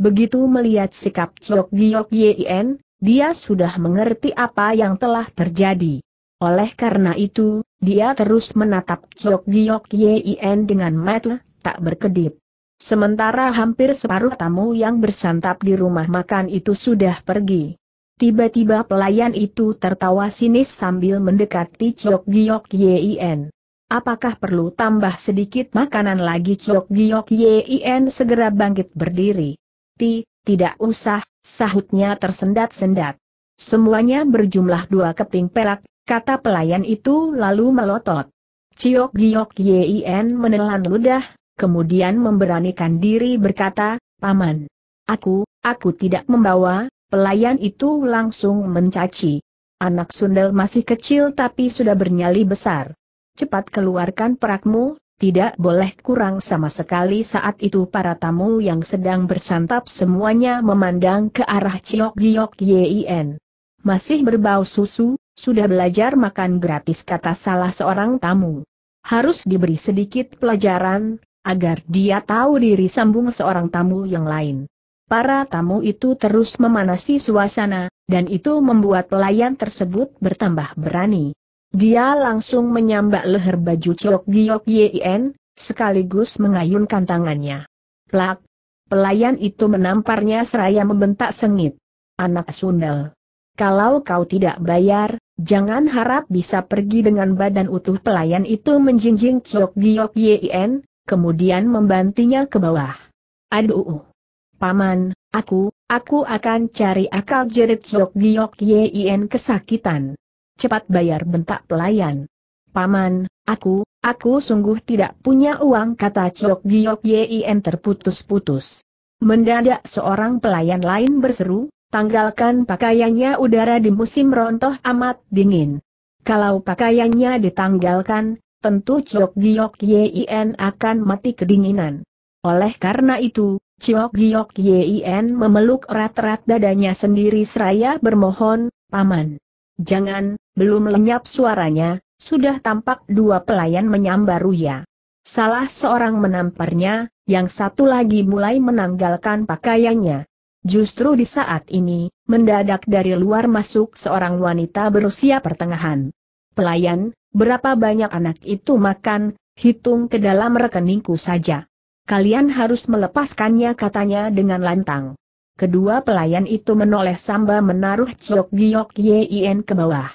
Begitu melihat sikap Chok Giyok Yien, dia sudah mengerti apa yang telah terjadi. Oleh karena itu, dia terus menatap Chok Giyok Yien dengan mata tak berkedip. Sementara hampir separuh tamu yang bersantap di rumah makan itu sudah pergi. Tiba-tiba pelayan itu tertawa sinis sambil mendekati Chok Giok Yin. Apakah perlu tambah sedikit makanan lagi Chok Giok Yin segera bangkit berdiri. Ti, tidak usah, sahutnya tersendat-sendat. Semuanya berjumlah dua keping perak, kata pelayan itu lalu melotot. Chok Giok Yin menelan ludah, kemudian memberanikan diri berkata, Paman, aku, aku tidak membawa, pelayan itu langsung mencaci. Anak sundel masih kecil tapi sudah bernyali besar. Cepat keluarkan perakmu, tidak boleh kurang sama sekali saat itu para tamu yang sedang bersantap semuanya memandang ke arah Ciok Giok Yin. Masih berbau susu, sudah belajar makan gratis kata salah seorang tamu. Harus diberi sedikit pelajaran, agar dia tahu diri sambung seorang tamu yang lain. Para tamu itu terus memanasi suasana, dan itu membuat pelayan tersebut bertambah berani. Dia langsung menyambak leher baju Chok Giok Yien, sekaligus mengayunkan tangannya. Plak! Pelayan itu menamparnya seraya membentak sengit. Anak sundel. Kalau kau tidak bayar, jangan harap bisa pergi dengan badan utuh pelayan itu menjinjing Chok Giok Yien kemudian membantinya ke bawah. Aduh! Paman, aku, aku akan cari akal jerit Jok Giok Yin kesakitan. Cepat bayar bentak pelayan. Paman, aku, aku sungguh tidak punya uang kata Jok Giok Yin terputus-putus. Mendadak seorang pelayan lain berseru, tanggalkan pakaiannya udara di musim rontoh amat dingin. Kalau pakaiannya ditanggalkan, tentu Chok Giok Yien akan mati kedinginan. Oleh karena itu, Chok Giok Yien memeluk erat-erat dadanya sendiri seraya bermohon, Paman. Jangan, belum lenyap suaranya, sudah tampak dua pelayan menyambar Ruya. Salah seorang menamparnya, yang satu lagi mulai menanggalkan pakaiannya. Justru di saat ini, mendadak dari luar masuk seorang wanita berusia pertengahan. Pelayan, Berapa banyak anak itu makan, hitung ke dalam rekeningku saja. Kalian harus melepaskannya katanya dengan lantang. Kedua pelayan itu menoleh samba menaruh ciok Giok Yin ke bawah.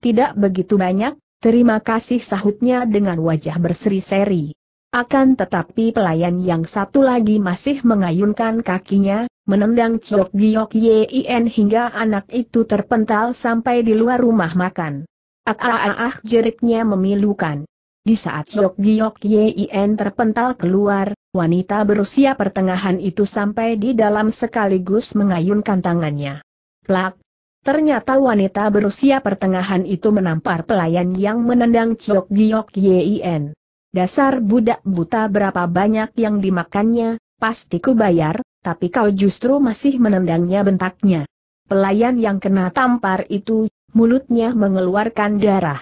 Tidak begitu banyak, terima kasih sahutnya dengan wajah berseri-seri. Akan tetapi pelayan yang satu lagi masih mengayunkan kakinya, menendang ciok Giok Yin hingga anak itu terpental sampai di luar rumah makan. Ah, ah, ah, ah jeritnya memilukan. Di saat Yok Giok Yin terpental keluar, wanita berusia pertengahan itu sampai di dalam sekaligus mengayunkan tangannya. Plak! Ternyata wanita berusia pertengahan itu menampar pelayan yang menendang Chok Giok Yin. Dasar budak buta berapa banyak yang dimakannya, pasti ku bayar, tapi kau justru masih menendangnya bentaknya. Pelayan yang kena tampar itu mulutnya mengeluarkan darah.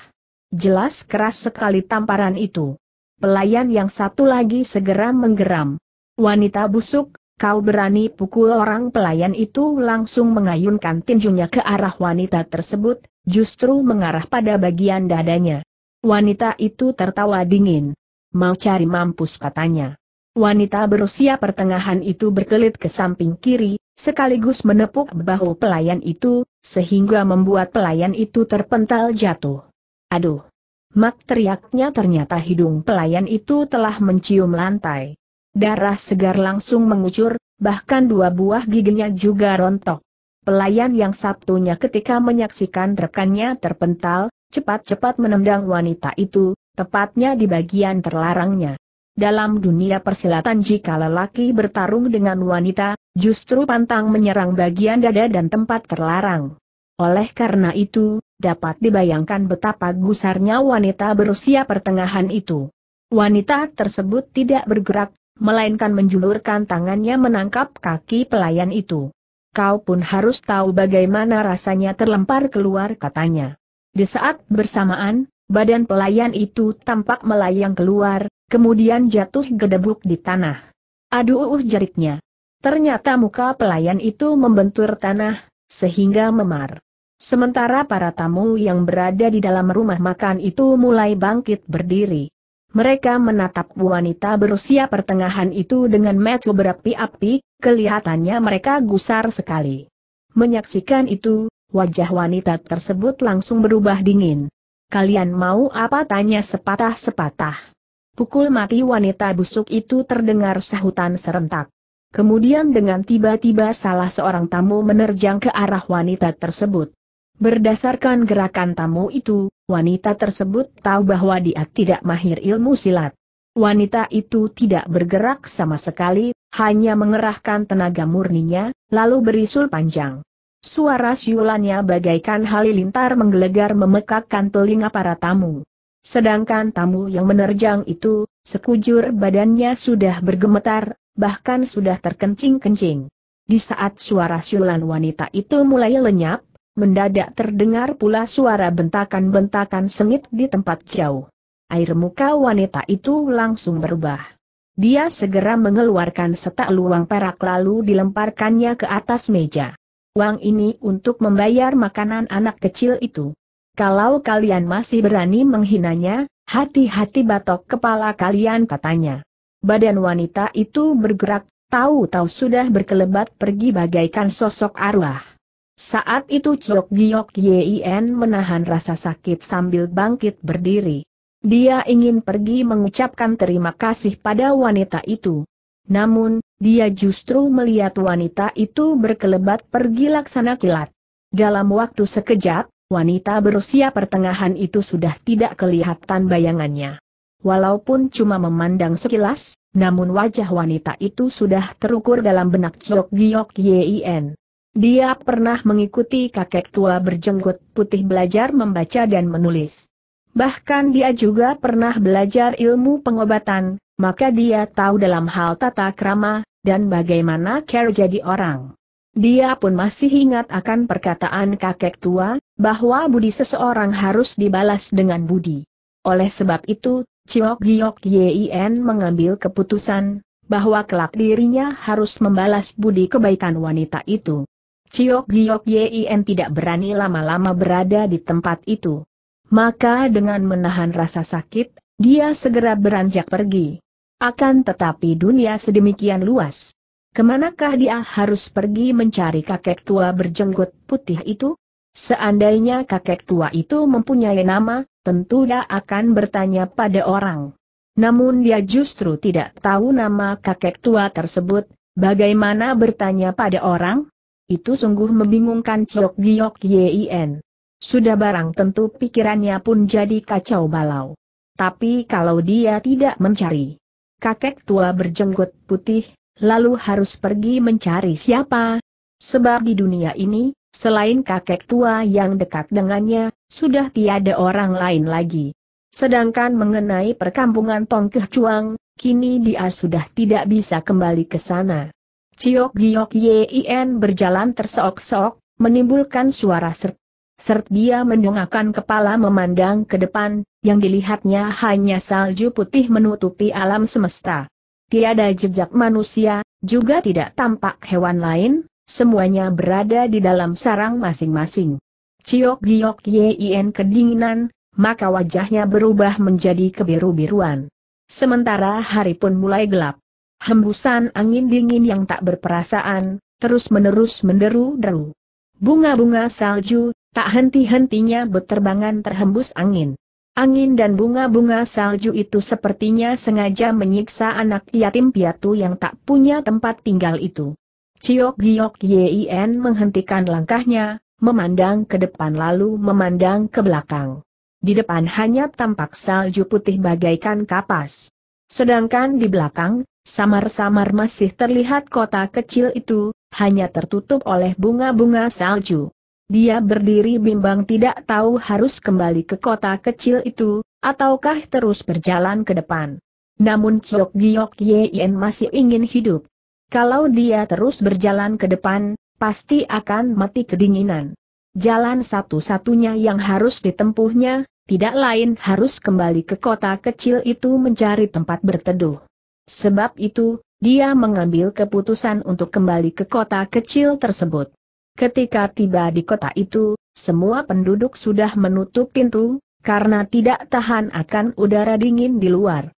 Jelas keras sekali tamparan itu. Pelayan yang satu lagi segera menggeram. Wanita busuk, kau berani pukul orang pelayan itu langsung mengayunkan tinjunya ke arah wanita tersebut, justru mengarah pada bagian dadanya. Wanita itu tertawa dingin. Mau cari mampus katanya. Wanita berusia pertengahan itu berkelit ke samping kiri, sekaligus menepuk bahu pelayan itu, sehingga membuat pelayan itu terpental jatuh. Aduh! Mak teriaknya ternyata hidung pelayan itu telah mencium lantai. Darah segar langsung mengucur, bahkan dua buah giginya juga rontok. Pelayan yang Sabtunya ketika menyaksikan rekannya terpental, cepat-cepat menendang wanita itu, tepatnya di bagian terlarangnya. Dalam dunia persilatan jika lelaki bertarung dengan wanita, justru pantang menyerang bagian dada dan tempat terlarang. Oleh karena itu, dapat dibayangkan betapa gusarnya wanita berusia pertengahan itu. Wanita tersebut tidak bergerak, melainkan menjulurkan tangannya menangkap kaki pelayan itu. Kau pun harus tahu bagaimana rasanya terlempar keluar katanya. Di saat bersamaan, badan pelayan itu tampak melayang keluar, kemudian jatuh gedebuk di tanah. Aduh uh jeritnya. Ternyata muka pelayan itu membentur tanah, sehingga memar. Sementara para tamu yang berada di dalam rumah makan itu mulai bangkit berdiri. Mereka menatap wanita berusia pertengahan itu dengan mata berapi-api, kelihatannya mereka gusar sekali. Menyaksikan itu, wajah wanita tersebut langsung berubah dingin. Kalian mau apa tanya sepatah-sepatah. Pukul mati wanita busuk itu terdengar sahutan serentak. Kemudian dengan tiba-tiba salah seorang tamu menerjang ke arah wanita tersebut. Berdasarkan gerakan tamu itu, wanita tersebut tahu bahwa dia tidak mahir ilmu silat. Wanita itu tidak bergerak sama sekali, hanya mengerahkan tenaga murninya, lalu berisul panjang. Suara siulannya bagaikan halilintar menggelegar memekakkan telinga para tamu. Sedangkan tamu yang menerjang itu, sekujur badannya sudah bergemetar, bahkan sudah terkencing-kencing. Di saat suara siulan wanita itu mulai lenyap, mendadak terdengar pula suara bentakan-bentakan sengit di tempat jauh. Air muka wanita itu langsung berubah. Dia segera mengeluarkan setak luang perak lalu dilemparkannya ke atas meja. Uang ini untuk membayar makanan anak kecil itu. Kalau kalian masih berani menghinanya, hati-hati batok kepala kalian katanya. Badan wanita itu bergerak, tahu-tahu sudah berkelebat pergi bagaikan sosok arwah. Saat itu Chok Giok Yin menahan rasa sakit sambil bangkit berdiri. Dia ingin pergi mengucapkan terima kasih pada wanita itu. Namun, dia justru melihat wanita itu berkelebat pergi laksana kilat. Dalam waktu sekejap, wanita berusia pertengahan itu sudah tidak kelihatan bayangannya. Walaupun cuma memandang sekilas, namun wajah wanita itu sudah terukur dalam benak Chok Giok Yin. Dia pernah mengikuti kakek tua berjenggot putih belajar membaca dan menulis. Bahkan dia juga pernah belajar ilmu pengobatan, maka dia tahu dalam hal tata krama, dan bagaimana care jadi orang. Dia pun masih ingat akan perkataan kakek tua, bahwa budi seseorang harus dibalas dengan budi. Oleh sebab itu, Ciok Giok Yin mengambil keputusan bahwa kelak dirinya harus membalas budi kebaikan wanita itu. Ciok Giok Yin tidak berani lama-lama berada di tempat itu. Maka dengan menahan rasa sakit, dia segera beranjak pergi. Akan tetapi dunia sedemikian luas. Kemanakah dia harus pergi mencari kakek tua berjenggot putih itu? Seandainya kakek tua itu mempunyai nama, tentu dia akan bertanya pada orang. Namun dia justru tidak tahu nama kakek tua tersebut, bagaimana bertanya pada orang? Itu sungguh membingungkan Chok Giok Yin. Sudah barang tentu pikirannya pun jadi kacau balau. Tapi kalau dia tidak mencari, kakek tua berjenggot putih, lalu harus pergi mencari siapa? Sebab di dunia ini, Selain kakek tua yang dekat dengannya, sudah tiada orang lain lagi. Sedangkan mengenai perkampungan Tongkeh Chuang, kini dia sudah tidak bisa kembali ke sana. Ciok Giok Yin berjalan terseok-seok, menimbulkan suara sert. Sert dia mendongakkan kepala memandang ke depan, yang dilihatnya hanya salju putih menutupi alam semesta. Tiada jejak manusia, juga tidak tampak hewan lain, Semuanya berada di dalam sarang masing-masing. Ciok Giok Yin kedinginan, maka wajahnya berubah menjadi kebiru-biruan. Sementara hari pun mulai gelap. Hembusan angin dingin yang tak berperasaan, terus-menerus menderu-deru. Bunga-bunga salju, tak henti-hentinya berterbangan terhembus angin. Angin dan bunga-bunga salju itu sepertinya sengaja menyiksa anak yatim piatu yang tak punya tempat tinggal itu. Ciok Giok Yien menghentikan langkahnya, memandang ke depan lalu memandang ke belakang. Di depan hanya tampak salju putih bagaikan kapas. Sedangkan di belakang, samar-samar masih terlihat kota kecil itu, hanya tertutup oleh bunga-bunga salju. Dia berdiri bimbang tidak tahu harus kembali ke kota kecil itu, ataukah terus berjalan ke depan. Namun Ciok Giok Yien masih ingin hidup. Kalau dia terus berjalan ke depan, pasti akan mati kedinginan. Jalan satu-satunya yang harus ditempuhnya, tidak lain harus kembali ke kota kecil itu mencari tempat berteduh. Sebab itu, dia mengambil keputusan untuk kembali ke kota kecil tersebut. Ketika tiba di kota itu, semua penduduk sudah menutup pintu, karena tidak tahan akan udara dingin di luar.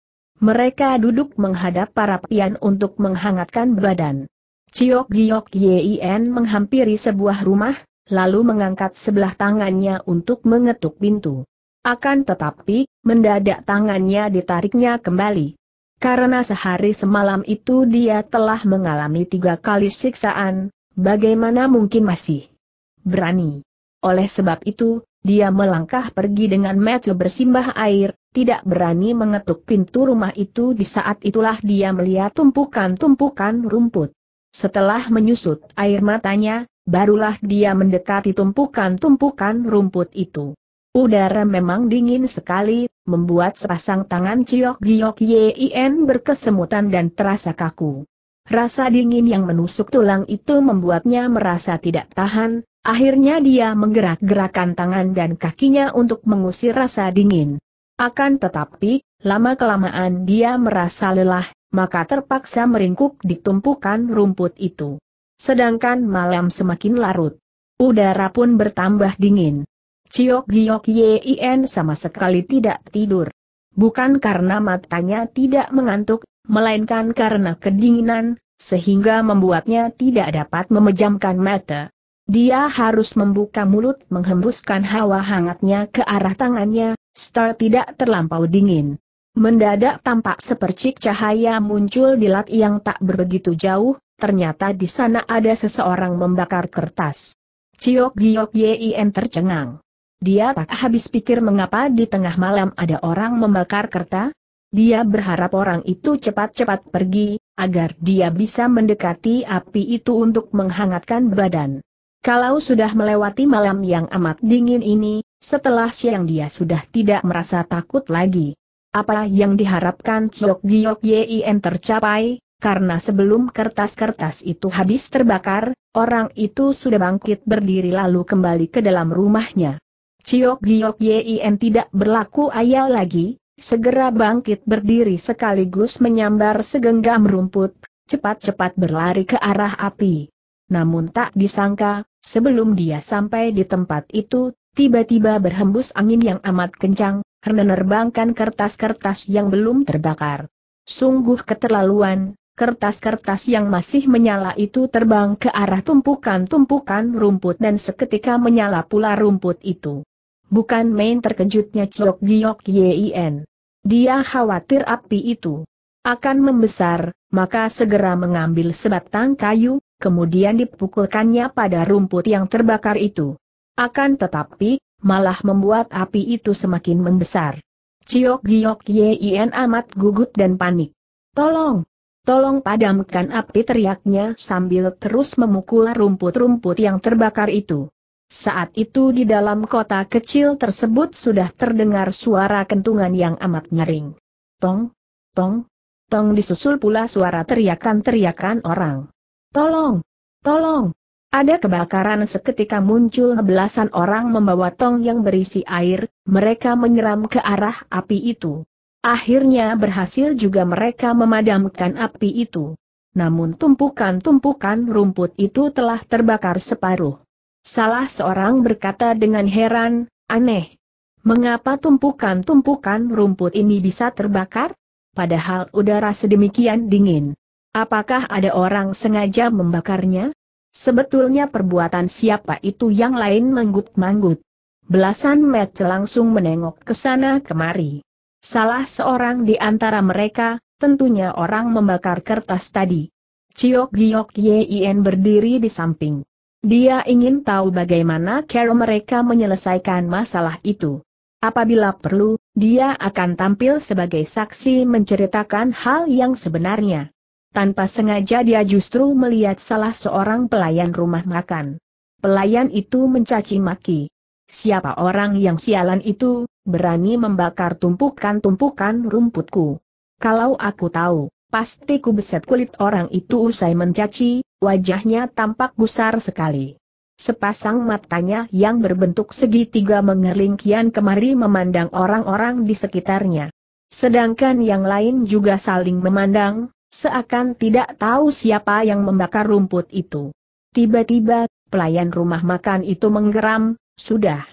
Mereka duduk menghadap para pian untuk menghangatkan badan. Ciok Giok Yien menghampiri sebuah rumah, lalu mengangkat sebelah tangannya untuk mengetuk pintu. Akan tetapi, mendadak tangannya ditariknya kembali. Karena sehari semalam itu dia telah mengalami tiga kali siksaan, bagaimana mungkin masih berani. Oleh sebab itu, dia melangkah pergi dengan metu bersimbah air, tidak berani mengetuk pintu rumah itu di saat itulah dia melihat tumpukan-tumpukan rumput. Setelah menyusut air matanya, barulah dia mendekati tumpukan-tumpukan rumput itu. Udara memang dingin sekali, membuat sepasang tangan Ciok Giok Yin berkesemutan dan terasa kaku. Rasa dingin yang menusuk tulang itu membuatnya merasa tidak tahan, akhirnya dia menggerak-gerakan tangan dan kakinya untuk mengusir rasa dingin. Akan tetapi, lama-kelamaan dia merasa lelah, maka terpaksa meringkuk di tumpukan rumput itu. Sedangkan malam semakin larut. Udara pun bertambah dingin. Ciok Giok Yien sama sekali tidak tidur. Bukan karena matanya tidak mengantuk, melainkan karena kedinginan, sehingga membuatnya tidak dapat memejamkan mata. Dia harus membuka mulut menghembuskan hawa hangatnya ke arah tangannya, Star tidak terlampau dingin. Mendadak tampak sepercik cahaya muncul di lat yang tak berbegitu jauh, ternyata di sana ada seseorang membakar kertas. Ciok Giok Yin tercengang. Dia tak habis pikir mengapa di tengah malam ada orang membakar kertas. Dia berharap orang itu cepat-cepat pergi, agar dia bisa mendekati api itu untuk menghangatkan badan. Kalau sudah melewati malam yang amat dingin ini, setelah siang dia sudah tidak merasa takut lagi. Apa yang diharapkan Ciok Giok Yin tercapai, karena sebelum kertas-kertas itu habis terbakar, orang itu sudah bangkit berdiri lalu kembali ke dalam rumahnya. Ciok Giok Yin tidak berlaku ayal lagi, segera bangkit berdiri sekaligus menyambar segenggam rumput, cepat-cepat berlari ke arah api. Namun tak disangka, sebelum dia sampai di tempat itu, Tiba-tiba berhembus angin yang amat kencang, menerbangkan kertas-kertas yang belum terbakar. Sungguh keterlaluan, kertas-kertas yang masih menyala itu terbang ke arah tumpukan-tumpukan rumput dan seketika menyala pula rumput itu. Bukan main terkejutnya Chok Giok Yin. Dia khawatir api itu akan membesar, maka segera mengambil sebatang kayu, kemudian dipukulkannya pada rumput yang terbakar itu. Akan tetapi, malah membuat api itu semakin membesar. Ciok Giok Yin amat gugup dan panik. Tolong! Tolong padamkan api teriaknya sambil terus memukul rumput-rumput yang terbakar itu. Saat itu di dalam kota kecil tersebut sudah terdengar suara kentungan yang amat nyaring. Tong, tong, tong disusul pula suara teriakan-teriakan orang. Tolong! Tolong! Ada kebakaran seketika muncul belasan orang membawa tong yang berisi air, mereka menyeram ke arah api itu. Akhirnya berhasil juga mereka memadamkan api itu. Namun tumpukan-tumpukan rumput itu telah terbakar separuh. Salah seorang berkata dengan heran, aneh. Mengapa tumpukan-tumpukan rumput ini bisa terbakar? Padahal udara sedemikian dingin. Apakah ada orang sengaja membakarnya? Sebetulnya perbuatan siapa itu yang lain manggut-manggut. Belasan match langsung menengok ke sana kemari. Salah seorang di antara mereka, tentunya orang membakar kertas tadi. Ciok Giok Yien berdiri di samping. Dia ingin tahu bagaimana cara mereka menyelesaikan masalah itu. Apabila perlu, dia akan tampil sebagai saksi menceritakan hal yang sebenarnya. Tanpa sengaja dia justru melihat salah seorang pelayan rumah makan. Pelayan itu mencaci maki. Siapa orang yang sialan itu, berani membakar tumpukan-tumpukan rumputku. Kalau aku tahu, pasti ku beset kulit orang itu usai mencaci, wajahnya tampak gusar sekali. Sepasang matanya yang berbentuk segitiga mengerlingkian kemari memandang orang-orang di sekitarnya. Sedangkan yang lain juga saling memandang, seakan tidak tahu siapa yang membakar rumput itu. Tiba-tiba, pelayan rumah makan itu menggeram, sudah.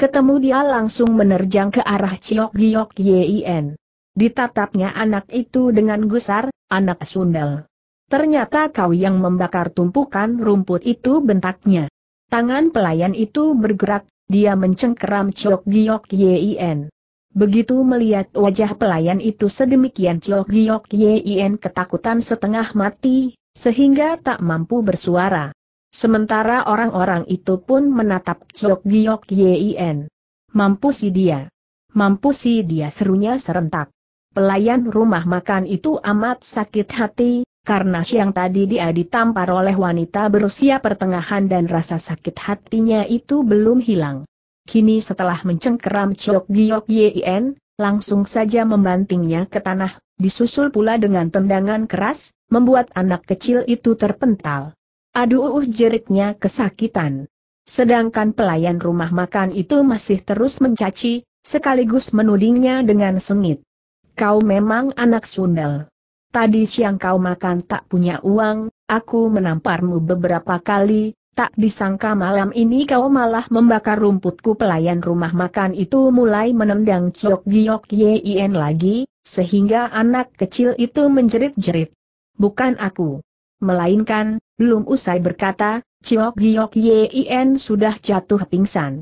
Ketemu dia langsung menerjang ke arah Ciok Giok Yien. Ditatapnya anak itu dengan gusar, anak sundel. Ternyata kau yang membakar tumpukan rumput itu bentaknya. Tangan pelayan itu bergerak, dia mencengkeram Ciok Giok Yien. Begitu melihat wajah pelayan itu sedemikian Chok Giok Yin ketakutan setengah mati, sehingga tak mampu bersuara. Sementara orang-orang itu pun menatap Chok Giok Yin. Mampu si dia. Mampu si dia serunya serentak. Pelayan rumah makan itu amat sakit hati, karena siang tadi dia ditampar oleh wanita berusia pertengahan dan rasa sakit hatinya itu belum hilang. Kini setelah mencengkeram Chok Giok Yien, langsung saja membantingnya ke tanah, disusul pula dengan tendangan keras, membuat anak kecil itu terpental. Aduh jeritnya kesakitan. Sedangkan pelayan rumah makan itu masih terus mencaci, sekaligus menudingnya dengan sengit. Kau memang anak sundel. Tadi siang kau makan tak punya uang, aku menamparmu beberapa kali, Tak disangka malam ini kau malah membakar rumputku pelayan rumah makan itu mulai menendang Ciok Giok Yien lagi, sehingga anak kecil itu menjerit-jerit. Bukan aku. Melainkan, belum usai berkata, Ciok Giok Yien sudah jatuh pingsan.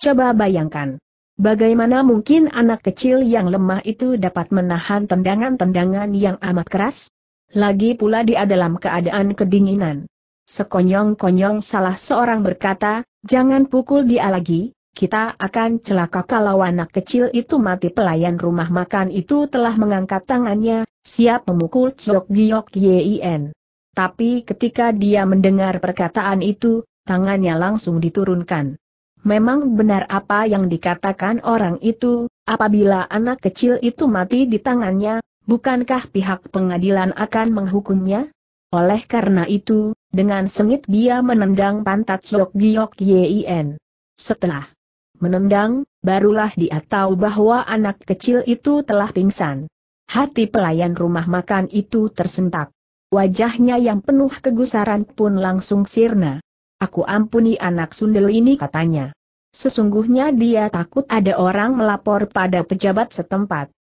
Coba bayangkan. Bagaimana mungkin anak kecil yang lemah itu dapat menahan tendangan-tendangan yang amat keras? Lagi pula dia dalam keadaan kedinginan. Sekonyong-konyong salah seorang berkata, jangan pukul dia lagi, kita akan celaka kalau anak kecil itu mati pelayan rumah makan itu telah mengangkat tangannya, siap memukul Chok Giok Yin. Tapi ketika dia mendengar perkataan itu, tangannya langsung diturunkan. Memang benar apa yang dikatakan orang itu, apabila anak kecil itu mati di tangannya, bukankah pihak pengadilan akan menghukumnya? Oleh karena itu, dengan sengit dia menendang pantat Sok Giok Yin. Setelah menendang, barulah dia tahu bahwa anak kecil itu telah pingsan. Hati pelayan rumah makan itu tersentak. Wajahnya yang penuh kegusaran pun langsung sirna. Aku ampuni anak sundel ini katanya. Sesungguhnya dia takut ada orang melapor pada pejabat setempat.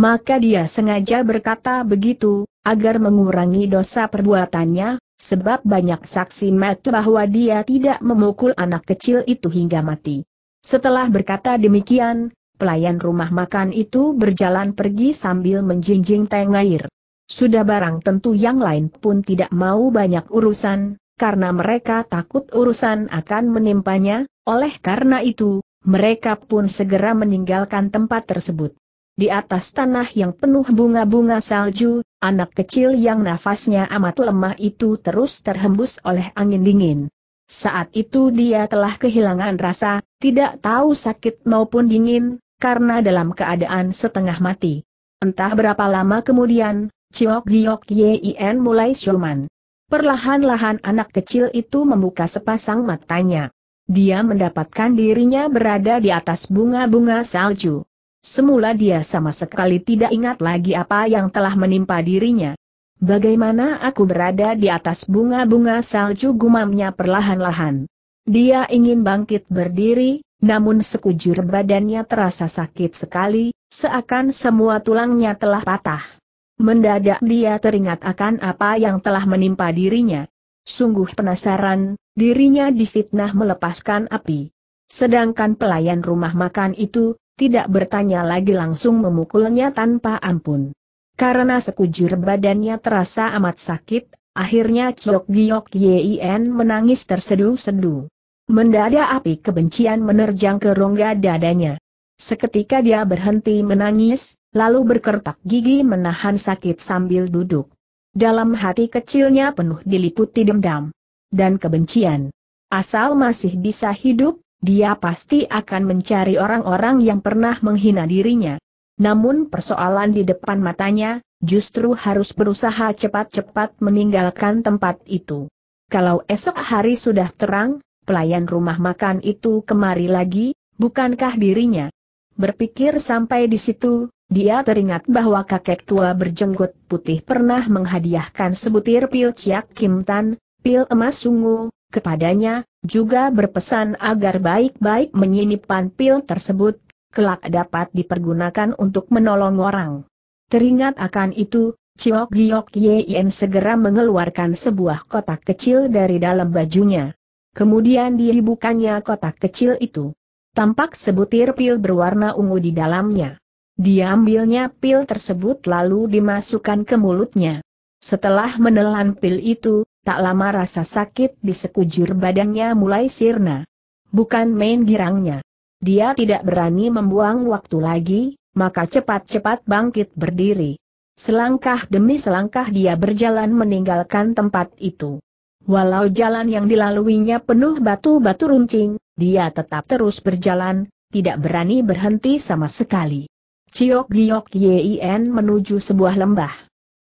Maka dia sengaja berkata begitu, agar mengurangi dosa perbuatannya, sebab banyak saksi mata bahwa dia tidak memukul anak kecil itu hingga mati. Setelah berkata demikian, pelayan rumah makan itu berjalan pergi sambil menjinjing tengair. Sudah barang tentu yang lain pun tidak mau banyak urusan, karena mereka takut urusan akan menimpanya, oleh karena itu, mereka pun segera meninggalkan tempat tersebut. Di atas tanah yang penuh bunga-bunga salju, anak kecil yang nafasnya amat lemah itu terus terhembus oleh angin dingin. Saat itu dia telah kehilangan rasa, tidak tahu sakit maupun dingin, karena dalam keadaan setengah mati. Entah berapa lama kemudian, Ciok Giok Yien mulai siuman. Perlahan-lahan anak kecil itu membuka sepasang matanya. Dia mendapatkan dirinya berada di atas bunga-bunga salju. Semula dia sama sekali tidak ingat lagi apa yang telah menimpa dirinya. Bagaimana aku berada di atas bunga-bunga salju gumamnya perlahan-lahan. Dia ingin bangkit berdiri, namun sekujur badannya terasa sakit sekali, seakan semua tulangnya telah patah. Mendadak dia teringat akan apa yang telah menimpa dirinya. Sungguh penasaran, dirinya difitnah melepaskan api. Sedangkan pelayan rumah makan itu, tidak bertanya lagi langsung memukulnya tanpa ampun. Karena sekujur badannya terasa amat sakit, akhirnya Chok Giok Yin menangis tersedu sedu Mendadak api kebencian menerjang ke rongga dadanya. Seketika dia berhenti menangis, lalu berkertak gigi menahan sakit sambil duduk. Dalam hati kecilnya penuh diliputi dendam dan kebencian. Asal masih bisa hidup, dia pasti akan mencari orang-orang yang pernah menghina dirinya. Namun persoalan di depan matanya, justru harus berusaha cepat-cepat meninggalkan tempat itu. Kalau esok hari sudah terang, pelayan rumah makan itu kemari lagi, bukankah dirinya? Berpikir sampai di situ, dia teringat bahwa kakek tua berjenggot putih pernah menghadiahkan sebutir pil Ciak Kim pil emas sungguh, kepadanya, juga berpesan agar baik-baik menyimpan pil tersebut, kelak dapat dipergunakan untuk menolong orang. Teringat akan itu, Chiok Giok Yen segera mengeluarkan sebuah kotak kecil dari dalam bajunya. Kemudian dibukanya kotak kecil itu. Tampak sebutir pil berwarna ungu di dalamnya. Diambilnya pil tersebut lalu dimasukkan ke mulutnya. Setelah menelan pil itu, Tak lama rasa sakit di sekujur badannya mulai sirna. Bukan main girangnya. Dia tidak berani membuang waktu lagi, maka cepat-cepat bangkit berdiri. Selangkah demi selangkah dia berjalan meninggalkan tempat itu. Walau jalan yang dilaluinya penuh batu-batu runcing, dia tetap terus berjalan, tidak berani berhenti sama sekali. Ciok Giok Yin menuju sebuah lembah.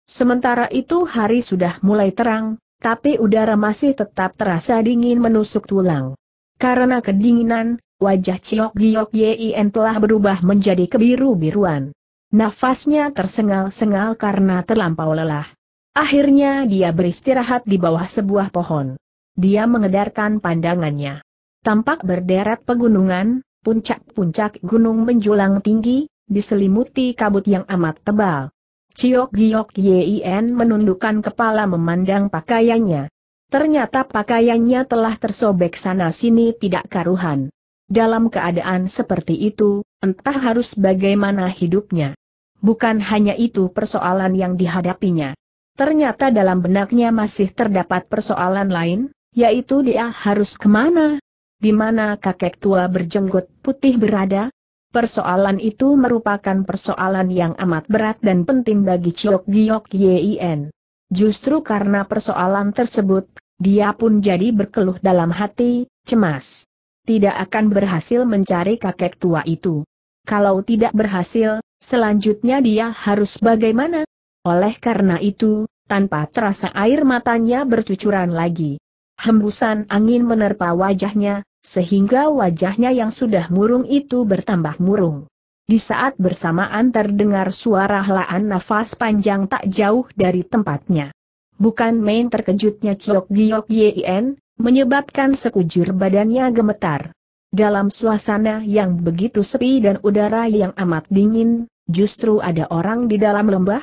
Sementara itu hari sudah mulai terang, tapi udara masih tetap terasa dingin menusuk tulang. Karena kedinginan, wajah Ciok Giok Yien telah berubah menjadi kebiru-biruan. Nafasnya tersengal-sengal karena terlampau lelah. Akhirnya dia beristirahat di bawah sebuah pohon. Dia mengedarkan pandangannya. Tampak berderet pegunungan, puncak-puncak gunung menjulang tinggi, diselimuti kabut yang amat tebal. Ciok Giok Yin menundukkan kepala memandang pakaiannya. Ternyata pakaiannya telah tersobek sana-sini tidak karuhan. Dalam keadaan seperti itu, entah harus bagaimana hidupnya. Bukan hanya itu persoalan yang dihadapinya. Ternyata dalam benaknya masih terdapat persoalan lain, yaitu dia harus kemana? Di mana kakek tua berjenggot putih berada? Persoalan itu merupakan persoalan yang amat berat dan penting bagi Chiok Giok Yin. Justru karena persoalan tersebut, dia pun jadi berkeluh dalam hati, cemas. Tidak akan berhasil mencari kakek tua itu. Kalau tidak berhasil, selanjutnya dia harus bagaimana? Oleh karena itu, tanpa terasa air matanya bercucuran lagi. Hembusan angin menerpa wajahnya, sehingga wajahnya yang sudah murung itu bertambah murung. Di saat bersamaan terdengar suara helaan nafas panjang tak jauh dari tempatnya. Bukan main terkejutnya Chok Giok Yien, menyebabkan sekujur badannya gemetar. Dalam suasana yang begitu sepi dan udara yang amat dingin, justru ada orang di dalam lembah?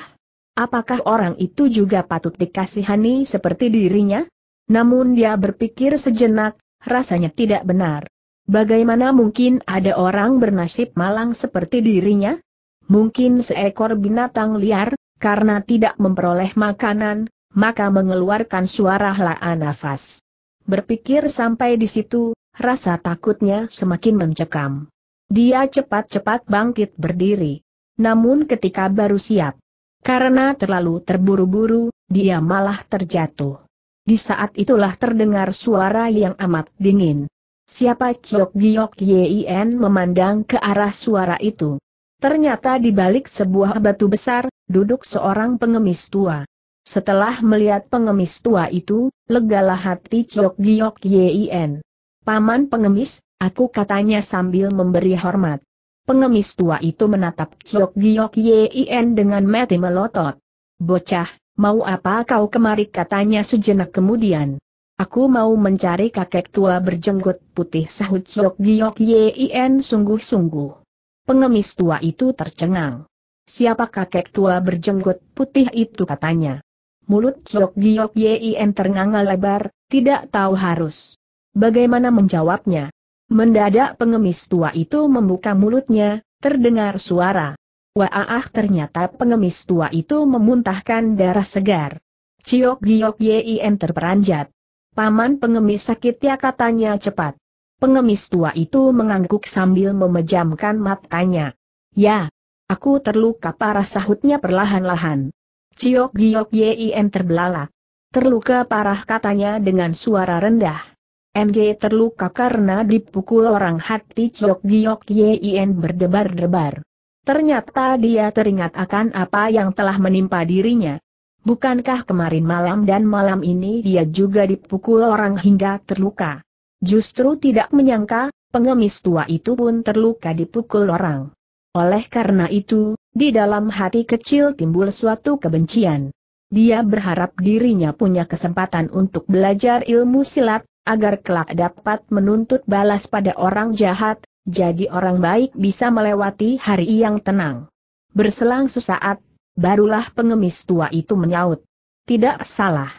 Apakah orang itu juga patut dikasihani seperti dirinya? Namun dia berpikir sejenak, Rasanya tidak benar. Bagaimana mungkin ada orang bernasib malang seperti dirinya? Mungkin seekor binatang liar, karena tidak memperoleh makanan, maka mengeluarkan suara helaan nafas. Berpikir sampai di situ, rasa takutnya semakin mencekam. Dia cepat-cepat bangkit berdiri. Namun ketika baru siap, karena terlalu terburu-buru, dia malah terjatuh. Di saat itulah terdengar suara yang amat dingin. Siapa Chok Giok Yin memandang ke arah suara itu. Ternyata di balik sebuah batu besar, duduk seorang pengemis tua. Setelah melihat pengemis tua itu, legalah hati Chok Giok Yin. Paman pengemis, aku katanya sambil memberi hormat. Pengemis tua itu menatap Chok Giok Yin dengan mati melotot. Bocah, Mau apa kau kemari katanya sejenak kemudian. Aku mau mencari kakek tua berjenggot putih sahut Sok Giok yien sungguh-sungguh. Pengemis tua itu tercengang. Siapa kakek tua berjenggot putih itu katanya. Mulut Sok Giok yien ternganga lebar, tidak tahu harus. Bagaimana menjawabnya? Mendadak pengemis tua itu membuka mulutnya, terdengar suara. Waaah, ternyata pengemis tua itu memuntahkan darah segar. Ciok Giok Yin terperanjat. Paman pengemis sakit ya katanya cepat. Pengemis tua itu mengangguk sambil memejamkan matanya. Ya, aku terluka parah sahutnya perlahan-lahan. Ciok Giok Yin terbelalak. Terluka parah katanya dengan suara rendah. NG terluka karena dipukul orang hati Ciok Giok Yin berdebar-debar. Ternyata dia teringat akan apa yang telah menimpa dirinya. Bukankah kemarin malam dan malam ini dia juga dipukul orang hingga terluka? Justru tidak menyangka, pengemis tua itu pun terluka dipukul orang. Oleh karena itu, di dalam hati kecil timbul suatu kebencian. Dia berharap dirinya punya kesempatan untuk belajar ilmu silat, agar kelak dapat menuntut balas pada orang jahat, jadi orang baik bisa melewati hari yang tenang. Berselang sesaat, barulah pengemis tua itu menyaut. Tidak salah.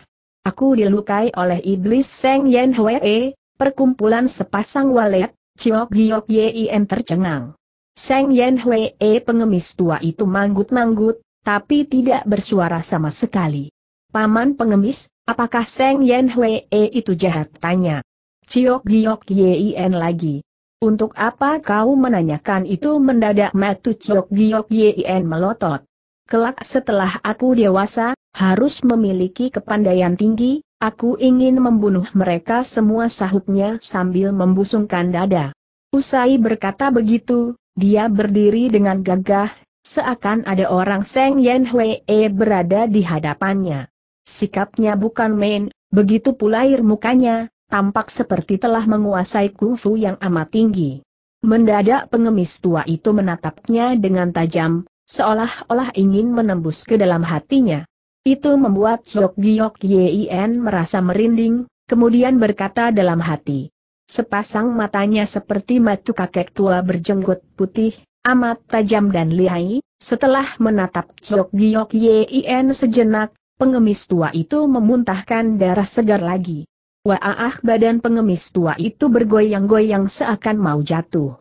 Aku dilukai oleh iblis Seng Yen Hwee, perkumpulan sepasang walet, Ciok Giok Yin tercengang. Seng Yen Hwee pengemis tua itu manggut-manggut, tapi tidak bersuara sama sekali. Paman pengemis, apakah Seng Yen Hwee itu jahat? Tanya. Ciok Giok Yin lagi. Untuk apa kau menanyakan itu mendadak Matu Chok Giyok Yien melotot. Kelak setelah aku dewasa, harus memiliki kepandaian tinggi, aku ingin membunuh mereka semua sahutnya sambil membusungkan dada. Usai berkata begitu, dia berdiri dengan gagah, seakan ada orang Seng Yen Hwee berada di hadapannya. Sikapnya bukan main, begitu pula air mukanya, tampak seperti telah menguasai kungfu yang amat tinggi. Mendadak pengemis tua itu menatapnya dengan tajam, seolah-olah ingin menembus ke dalam hatinya. Itu membuat Jok Giok Yin merasa merinding, kemudian berkata dalam hati. Sepasang matanya seperti matu kakek tua berjenggot putih, amat tajam dan lihai, setelah menatap Jok Giok Yin sejenak, pengemis tua itu memuntahkan darah segar lagi. Wah badan pengemis tua itu bergoyang-goyang seakan mau jatuh.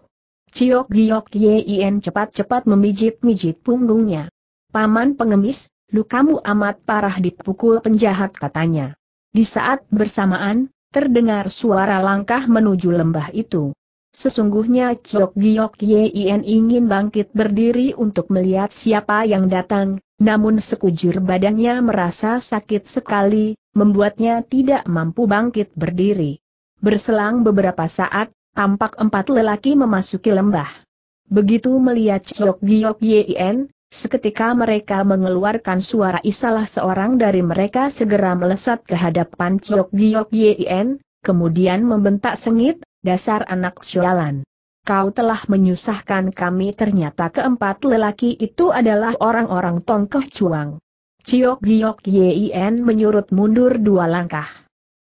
Ciok giok Yin cepat-cepat memijit-mijit punggungnya. Paman pengemis, lukamu amat parah dipukul penjahat katanya. Di saat bersamaan, terdengar suara langkah menuju lembah itu. Sesungguhnya Chok Giok Yin ingin bangkit berdiri untuk melihat siapa yang datang, namun sekujur badannya merasa sakit sekali, membuatnya tidak mampu bangkit berdiri. Berselang beberapa saat, tampak empat lelaki memasuki lembah. Begitu melihat Chok Giok Yin, seketika mereka mengeluarkan suara isalah seorang dari mereka segera melesat ke hadapan Chok Giok Yin, kemudian membentak sengit, dasar anak sialan. Kau telah menyusahkan kami ternyata keempat lelaki itu adalah orang-orang tongkeh cuang. Ciok Giok Yin menyurut mundur dua langkah.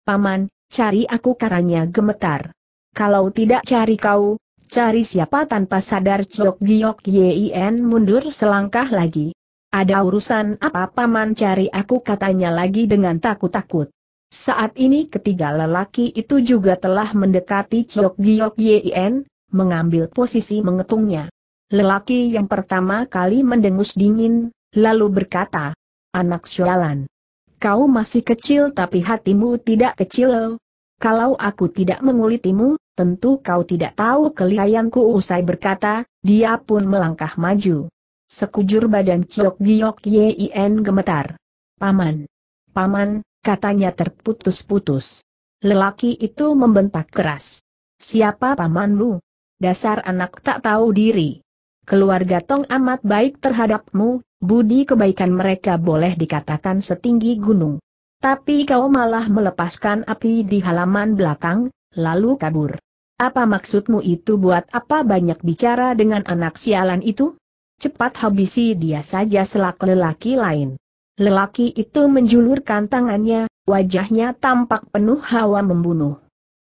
Paman, cari aku karanya gemetar. Kalau tidak cari kau, cari siapa tanpa sadar Ciok Giok Yin mundur selangkah lagi. Ada urusan apa paman cari aku katanya lagi dengan takut-takut. Saat ini ketiga lelaki itu juga telah mendekati Chok Giok Yien, mengambil posisi mengepungnya. Lelaki yang pertama kali mendengus dingin, lalu berkata, Anak Syalan, kau masih kecil tapi hatimu tidak kecil. Kalau aku tidak mengulitimu, tentu kau tidak tahu keliayanku. usai berkata, dia pun melangkah maju. Sekujur badan Chok Giok Yien gemetar. Paman. Paman, Katanya terputus-putus. Lelaki itu membentak keras. Siapa pamanmu? Dasar anak tak tahu diri. Keluarga Tong amat baik terhadapmu, budi kebaikan mereka boleh dikatakan setinggi gunung. Tapi kau malah melepaskan api di halaman belakang, lalu kabur. Apa maksudmu itu buat apa banyak bicara dengan anak sialan itu? Cepat habisi dia saja selak lelaki lain. Lelaki itu menjulurkan tangannya, wajahnya tampak penuh hawa membunuh.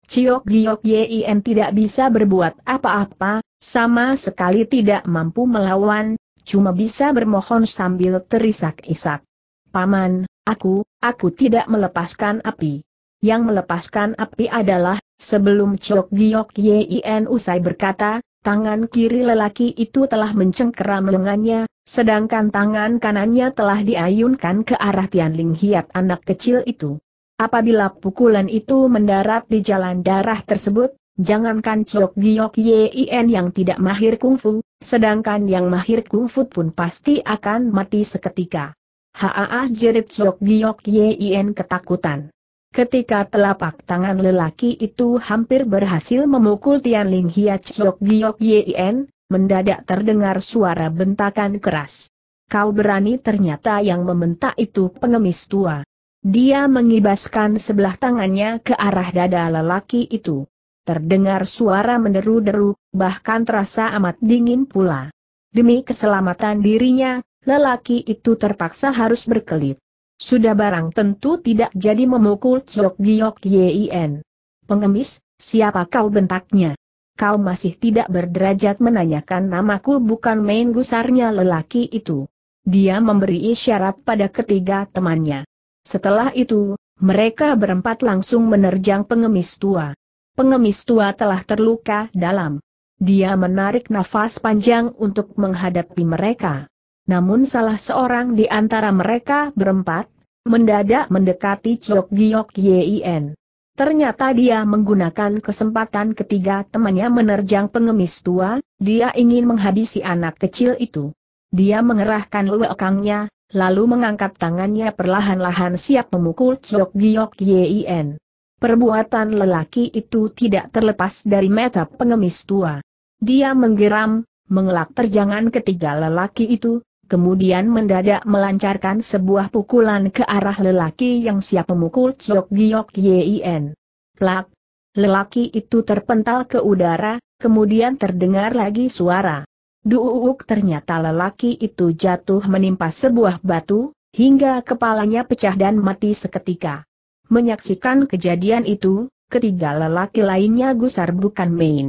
Ciok Giok Yin tidak bisa berbuat apa-apa, sama sekali tidak mampu melawan, cuma bisa bermohon sambil terisak-isak. Paman, aku, aku tidak melepaskan api. Yang melepaskan api adalah, sebelum Ciok Giok Yin usai berkata, tangan kiri lelaki itu telah mencengkeram lengannya, Sedangkan tangan kanannya telah diayunkan ke arah Tianling Hiat anak kecil itu. Apabila pukulan itu mendarat di jalan darah tersebut, jangankan Chok Giok Yin yang tidak mahir kungfu, sedangkan yang mahir kungfu pun pasti akan mati seketika. Haah jerit Chok Giok Yin ketakutan. Ketika telapak tangan lelaki itu hampir berhasil memukul Tian Ling Hiat Chok Giok Yin, mendadak terdengar suara bentakan keras. Kau berani ternyata yang membentak itu pengemis tua. Dia mengibaskan sebelah tangannya ke arah dada lelaki itu. Terdengar suara meneru deru bahkan terasa amat dingin pula. Demi keselamatan dirinya, lelaki itu terpaksa harus berkelit. Sudah barang tentu tidak jadi memukul Chok Giok Yin. Pengemis, siapa kau bentaknya? kau masih tidak berderajat menanyakan namaku bukan main gusarnya lelaki itu. Dia memberi isyarat pada ketiga temannya. Setelah itu, mereka berempat langsung menerjang pengemis tua. Pengemis tua telah terluka dalam. Dia menarik nafas panjang untuk menghadapi mereka. Namun salah seorang di antara mereka berempat, mendadak mendekati Chok Giok Yin. Ternyata dia menggunakan kesempatan ketiga temannya menerjang pengemis tua, dia ingin menghabisi anak kecil itu. Dia mengerahkan luekangnya, lalu mengangkat tangannya perlahan-lahan siap memukul Chok Giok Yien. Perbuatan lelaki itu tidak terlepas dari mata pengemis tua. Dia menggeram, mengelak terjangan ketiga lelaki itu, kemudian mendadak melancarkan sebuah pukulan ke arah lelaki yang siap memukul Chok Giok Yien. Plak! Lelaki itu terpental ke udara, kemudian terdengar lagi suara. Duuk ternyata lelaki itu jatuh menimpa sebuah batu, hingga kepalanya pecah dan mati seketika. Menyaksikan kejadian itu, ketiga lelaki lainnya gusar bukan main.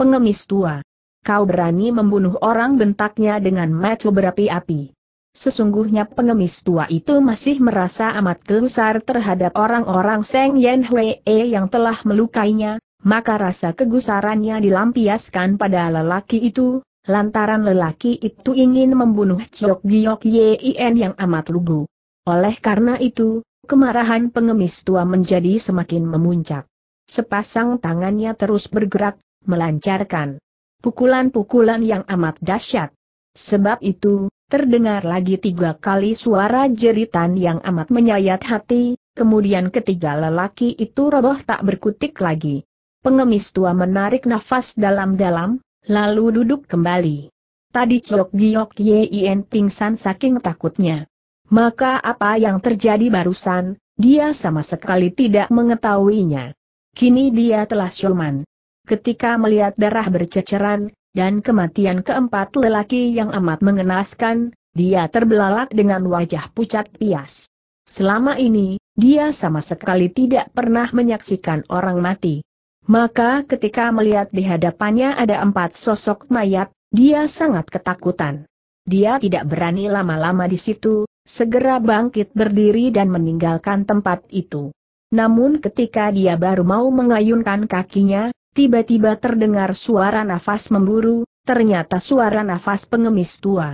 Pengemis tua. Kau berani membunuh orang bentaknya dengan macu berapi-api. Sesungguhnya pengemis tua itu masih merasa amat gusar terhadap orang-orang Seng Yen Hwee yang telah melukainya, maka rasa kegusarannya dilampiaskan pada lelaki itu, lantaran lelaki itu ingin membunuh Chok Giok Yin yang amat lugu. Oleh karena itu, kemarahan pengemis tua menjadi semakin memuncak. Sepasang tangannya terus bergerak, melancarkan pukulan-pukulan yang amat dahsyat. Sebab itu, terdengar lagi tiga kali suara jeritan yang amat menyayat hati, kemudian ketiga lelaki itu roboh tak berkutik lagi. Pengemis tua menarik nafas dalam-dalam, lalu duduk kembali. Tadi Chok Giok Yien pingsan saking takutnya. Maka apa yang terjadi barusan, dia sama sekali tidak mengetahuinya. Kini dia telah syoman ketika melihat darah berceceran, dan kematian keempat lelaki yang amat mengenaskan, dia terbelalak dengan wajah pucat pias. Selama ini, dia sama sekali tidak pernah menyaksikan orang mati. Maka ketika melihat di hadapannya ada empat sosok mayat, dia sangat ketakutan. Dia tidak berani lama-lama di situ, segera bangkit berdiri dan meninggalkan tempat itu. Namun ketika dia baru mau mengayunkan kakinya, tiba-tiba terdengar suara nafas memburu, ternyata suara nafas pengemis tua.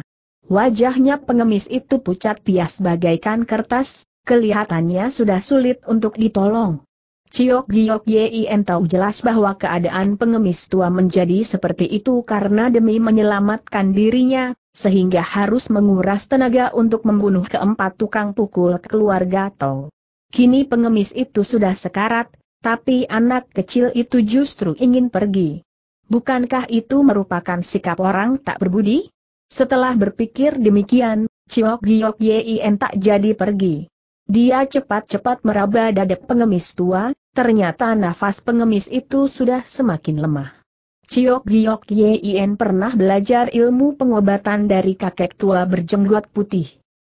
Wajahnya pengemis itu pucat pias bagaikan kertas, kelihatannya sudah sulit untuk ditolong. Ciok Giok Yien tahu jelas bahwa keadaan pengemis tua menjadi seperti itu karena demi menyelamatkan dirinya, sehingga harus menguras tenaga untuk membunuh keempat tukang pukul keluarga Tong. Kini pengemis itu sudah sekarat, tapi anak kecil itu justru ingin pergi. Bukankah itu merupakan sikap orang tak berbudi? Setelah berpikir demikian, Ciok Giok Yien tak jadi pergi. Dia cepat-cepat meraba dada pengemis tua, ternyata nafas pengemis itu sudah semakin lemah. Ciok Giok Yien pernah belajar ilmu pengobatan dari kakek tua berjenggot putih.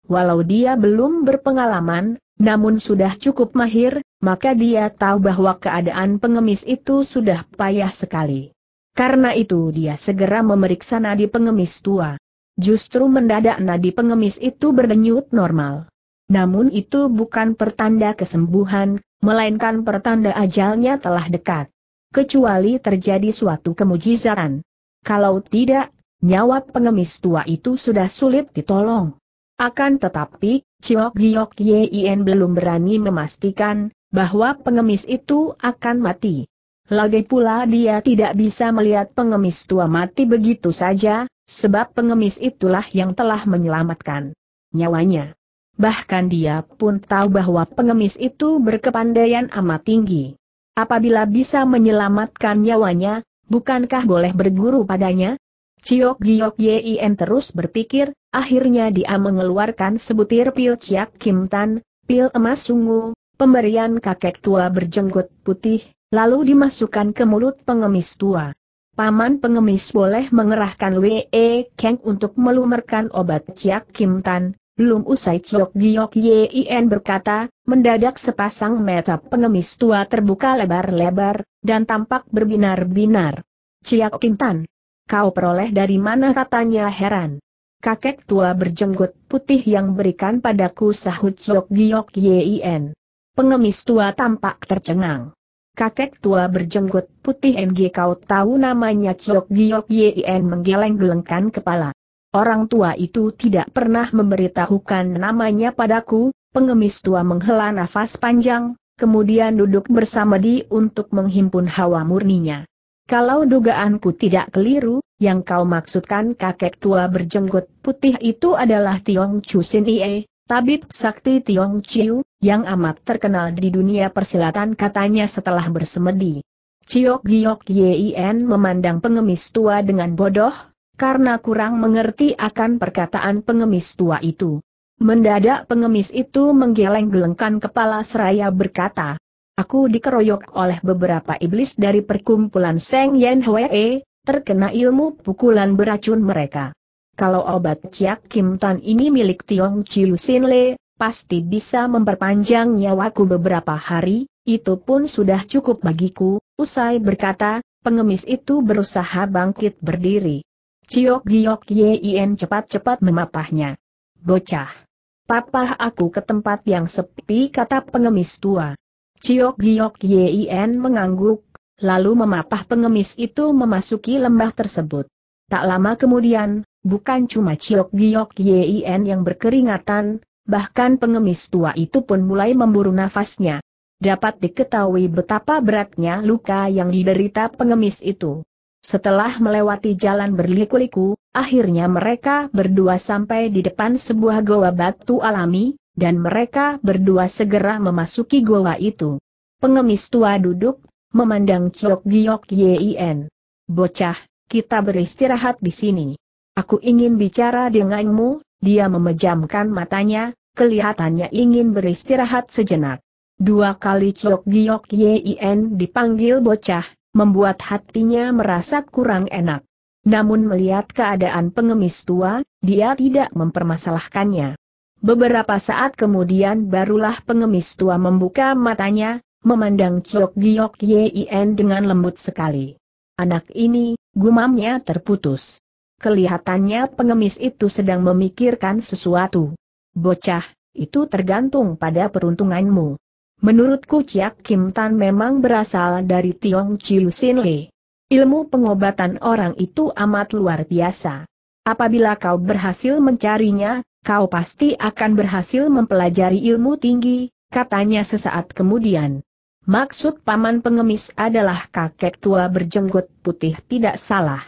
Walau dia belum berpengalaman, namun sudah cukup mahir, maka dia tahu bahwa keadaan pengemis itu sudah payah sekali. Karena itu dia segera memeriksa nadi pengemis tua. Justru mendadak nadi pengemis itu berdenyut normal. Namun itu bukan pertanda kesembuhan, melainkan pertanda ajalnya telah dekat. Kecuali terjadi suatu kemujizatan. Kalau tidak, nyawa pengemis tua itu sudah sulit ditolong. Akan tetapi, Chiok Giok Yin belum berani memastikan bahwa pengemis itu akan mati. Lagi pula dia tidak bisa melihat pengemis tua mati begitu saja, sebab pengemis itulah yang telah menyelamatkan nyawanya. Bahkan dia pun tahu bahwa pengemis itu berkepandaian amat tinggi. Apabila bisa menyelamatkan nyawanya, bukankah boleh berguru padanya? Ciok Giok Yin terus berpikir, Akhirnya dia mengeluarkan sebutir pil Ciak Kim Tan, pil emas sungguh, pemberian kakek tua berjenggot putih, lalu dimasukkan ke mulut pengemis tua. Paman pengemis boleh mengerahkan W.E. Kang untuk melumerkan obat Ciak Kim Tan. Belum usai Chok Giok Yin berkata, mendadak sepasang mata pengemis tua terbuka lebar-lebar, dan tampak berbinar-binar. Ciak Kim Tan, kau peroleh dari mana katanya heran kakek tua berjenggot putih yang berikan padaku sahut Chok Giok Yin. Pengemis tua tampak tercengang. Kakek tua berjenggot putih NG kau tahu namanya Chok Giok Yin menggeleng-gelengkan kepala. Orang tua itu tidak pernah memberitahukan namanya padaku, pengemis tua menghela nafas panjang, kemudian duduk bersama di untuk menghimpun hawa murninya. Kalau dugaanku tidak keliru, yang kau maksudkan kakek tua berjenggot putih itu adalah Tiong Chu Sin Ie, tabib sakti Tiong Chiu, yang amat terkenal di dunia persilatan katanya setelah bersemedi. Ciok Giok Yien memandang pengemis tua dengan bodoh, karena kurang mengerti akan perkataan pengemis tua itu. Mendadak pengemis itu menggeleng-gelengkan kepala seraya berkata, Aku dikeroyok oleh beberapa iblis dari perkumpulan Seng Yen Hwee, terkena ilmu pukulan beracun mereka. Kalau obat Ciak Kim Tan ini milik Tiong Chiu Sin Le, pasti bisa memperpanjang nyawaku beberapa hari, itu pun sudah cukup bagiku, usai berkata, pengemis itu berusaha bangkit berdiri. Ciok Giok Yin cepat-cepat memapahnya. Bocah. Papah aku ke tempat yang sepi kata pengemis tua. Ciok Giok Yin mengangguk, lalu memapah pengemis itu memasuki lembah tersebut. Tak lama kemudian, bukan cuma Ciok Giok Yin yang berkeringatan, bahkan pengemis tua itu pun mulai memburu nafasnya. Dapat diketahui betapa beratnya luka yang diderita pengemis itu. Setelah melewati jalan berliku-liku, akhirnya mereka berdua sampai di depan sebuah goa batu alami, dan mereka berdua segera memasuki goa itu. Pengemis tua duduk, memandang Chok Giok Yien. Bocah, kita beristirahat di sini. Aku ingin bicara denganmu, dia memejamkan matanya, kelihatannya ingin beristirahat sejenak. Dua kali Chok Giok Yien dipanggil bocah, membuat hatinya merasa kurang enak. Namun melihat keadaan pengemis tua, dia tidak mempermasalahkannya. Beberapa saat kemudian barulah pengemis tua membuka matanya, memandang Chok Giok Yin dengan lembut sekali. Anak ini, gumamnya terputus. Kelihatannya pengemis itu sedang memikirkan sesuatu. Bocah, itu tergantung pada peruntunganmu. Menurutku Chiak Kim Tan memang berasal dari Tiong Chiu Sin Le. Ilmu pengobatan orang itu amat luar biasa. Apabila kau berhasil mencarinya, kau pasti akan berhasil mempelajari ilmu tinggi, katanya sesaat kemudian. Maksud paman pengemis adalah kakek tua berjenggot putih tidak salah.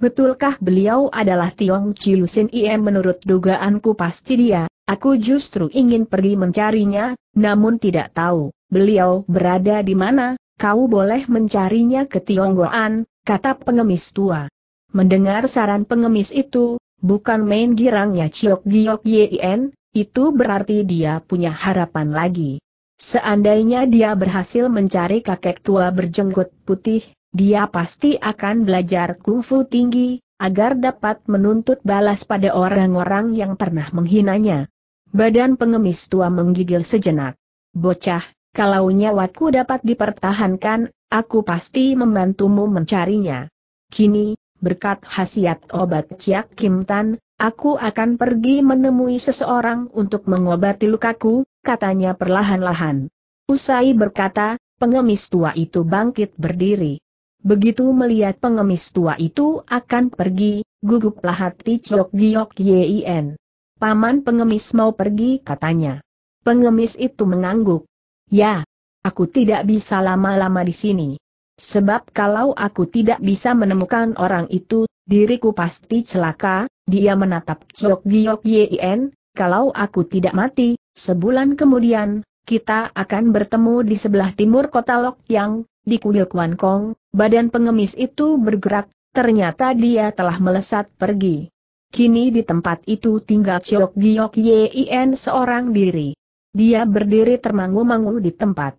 Betulkah beliau adalah Tiong Sin Iem menurut dugaanku pasti dia, aku justru ingin pergi mencarinya, namun tidak tahu, beliau berada di mana, kau boleh mencarinya ke Tionggoan, kata pengemis tua. Mendengar saran pengemis itu, bukan main girangnya ciok Giok yen, itu berarti dia punya harapan lagi. Seandainya dia berhasil mencari kakek tua berjenggot putih, dia pasti akan belajar kungfu tinggi, agar dapat menuntut balas pada orang-orang yang pernah menghinanya. Badan pengemis tua menggigil sejenak. Bocah, kalau nyawaku dapat dipertahankan, aku pasti membantumu mencarinya. Kini, berkat khasiat obat Ciak Kim Tan, aku akan pergi menemui seseorang untuk mengobati lukaku, katanya perlahan-lahan. Usai berkata, pengemis tua itu bangkit berdiri. Begitu melihat pengemis tua itu akan pergi, guguplah hati Chok Giok Yin. Paman pengemis mau pergi katanya. Pengemis itu mengangguk. Ya, aku tidak bisa lama-lama di sini. Sebab kalau aku tidak bisa menemukan orang itu, diriku pasti celaka, dia menatap Chok Giok Yin, kalau aku tidak mati, sebulan kemudian, kita akan bertemu di sebelah timur kota Lok Yang, di kuil Kwan Kong, badan pengemis itu bergerak, ternyata dia telah melesat pergi. Kini di tempat itu tinggal Chok Giok Yin seorang diri. Dia berdiri termangu-mangu di tempat.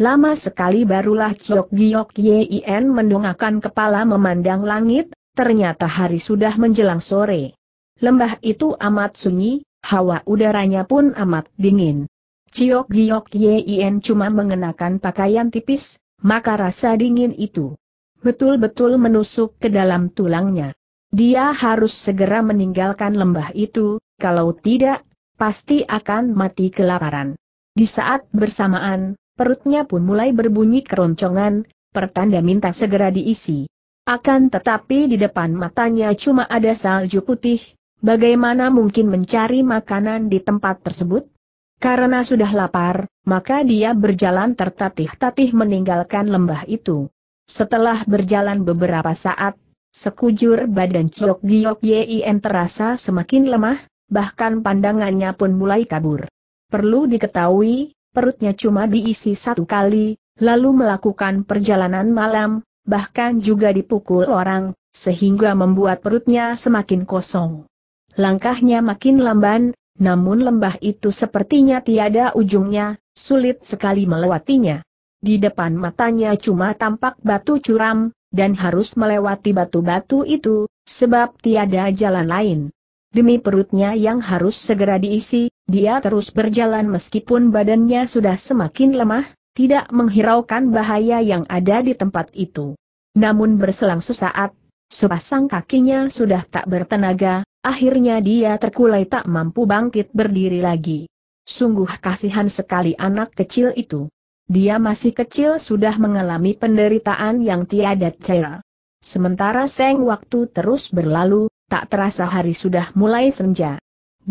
Lama sekali barulah Ciok Giok Yin mendongakkan kepala memandang langit, ternyata hari sudah menjelang sore. Lembah itu amat sunyi, hawa udaranya pun amat dingin. Ciok Giok Yin cuma mengenakan pakaian tipis, maka rasa dingin itu betul-betul menusuk ke dalam tulangnya. Dia harus segera meninggalkan lembah itu, kalau tidak, pasti akan mati kelaparan. Di saat bersamaan, perutnya pun mulai berbunyi keroncongan, pertanda minta segera diisi. Akan tetapi di depan matanya cuma ada salju putih, bagaimana mungkin mencari makanan di tempat tersebut? Karena sudah lapar, maka dia berjalan tertatih-tatih meninggalkan lembah itu. Setelah berjalan beberapa saat, sekujur badan Chok Giok Yien terasa semakin lemah, bahkan pandangannya pun mulai kabur. Perlu diketahui, perutnya cuma diisi satu kali, lalu melakukan perjalanan malam, bahkan juga dipukul orang, sehingga membuat perutnya semakin kosong. Langkahnya makin lamban, namun lembah itu sepertinya tiada ujungnya, sulit sekali melewatinya. Di depan matanya cuma tampak batu curam, dan harus melewati batu-batu itu, sebab tiada jalan lain. Demi perutnya yang harus segera diisi, dia terus berjalan meskipun badannya sudah semakin lemah, tidak menghiraukan bahaya yang ada di tempat itu. Namun berselang sesaat, sepasang kakinya sudah tak bertenaga, akhirnya dia terkulai tak mampu bangkit berdiri lagi. Sungguh kasihan sekali anak kecil itu. Dia masih kecil sudah mengalami penderitaan yang tiada cara. Sementara seng waktu terus berlalu, tak terasa hari sudah mulai senja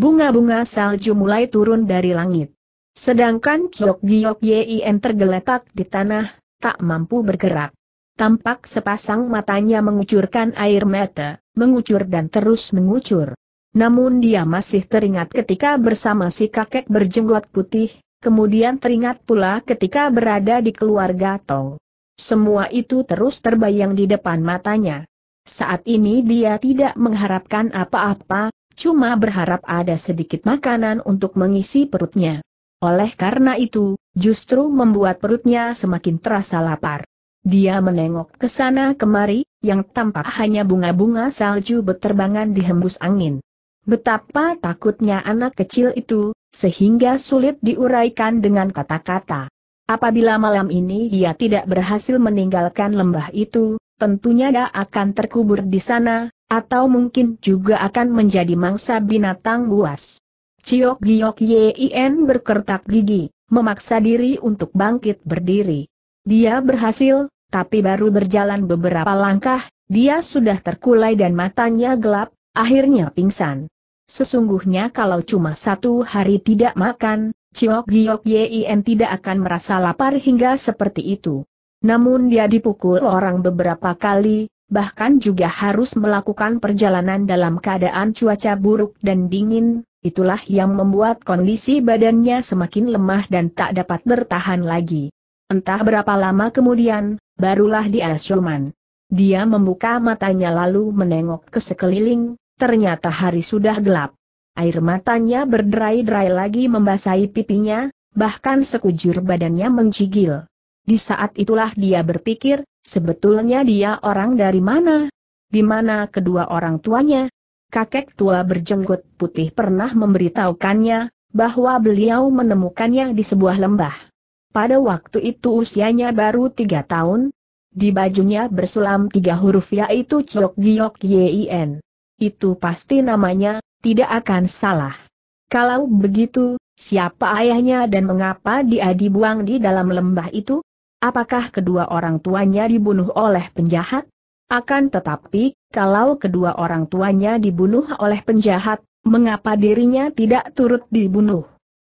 bunga-bunga salju mulai turun dari langit. Sedangkan Chok Giok Yien tergeletak di tanah, tak mampu bergerak. Tampak sepasang matanya mengucurkan air mata, mengucur dan terus mengucur. Namun dia masih teringat ketika bersama si kakek berjenggot putih, kemudian teringat pula ketika berada di keluarga Tong. Semua itu terus terbayang di depan matanya. Saat ini dia tidak mengharapkan apa-apa, cuma berharap ada sedikit makanan untuk mengisi perutnya. Oleh karena itu, justru membuat perutnya semakin terasa lapar. Dia menengok ke sana kemari, yang tampak hanya bunga-bunga salju berterbangan dihembus angin. Betapa takutnya anak kecil itu, sehingga sulit diuraikan dengan kata-kata. Apabila malam ini dia tidak berhasil meninggalkan lembah itu, tentunya dia akan terkubur di sana, atau mungkin juga akan menjadi mangsa binatang buas. Ciok Giok Yien berkertak gigi, memaksa diri untuk bangkit berdiri. Dia berhasil, tapi baru berjalan beberapa langkah, dia sudah terkulai dan matanya gelap, akhirnya pingsan. Sesungguhnya kalau cuma satu hari tidak makan, Ciok Giok Yien tidak akan merasa lapar hingga seperti itu. Namun dia dipukul orang beberapa kali, bahkan juga harus melakukan perjalanan dalam keadaan cuaca buruk dan dingin, itulah yang membuat kondisi badannya semakin lemah dan tak dapat bertahan lagi. Entah berapa lama kemudian, barulah dia siuman. Dia membuka matanya lalu menengok ke sekeliling, ternyata hari sudah gelap. Air matanya berderai-derai lagi membasahi pipinya, bahkan sekujur badannya mencigil. Di saat itulah dia berpikir, Sebetulnya dia orang dari mana? Di mana kedua orang tuanya? Kakek tua berjenggot putih pernah memberitahukannya, bahwa beliau menemukannya di sebuah lembah. Pada waktu itu usianya baru tiga tahun, di bajunya bersulam tiga huruf yaitu Chok Giok Yin. Itu pasti namanya, tidak akan salah. Kalau begitu, siapa ayahnya dan mengapa dia dibuang di dalam lembah itu? Apakah kedua orang tuanya dibunuh oleh penjahat? Akan tetapi, kalau kedua orang tuanya dibunuh oleh penjahat, mengapa dirinya tidak turut dibunuh?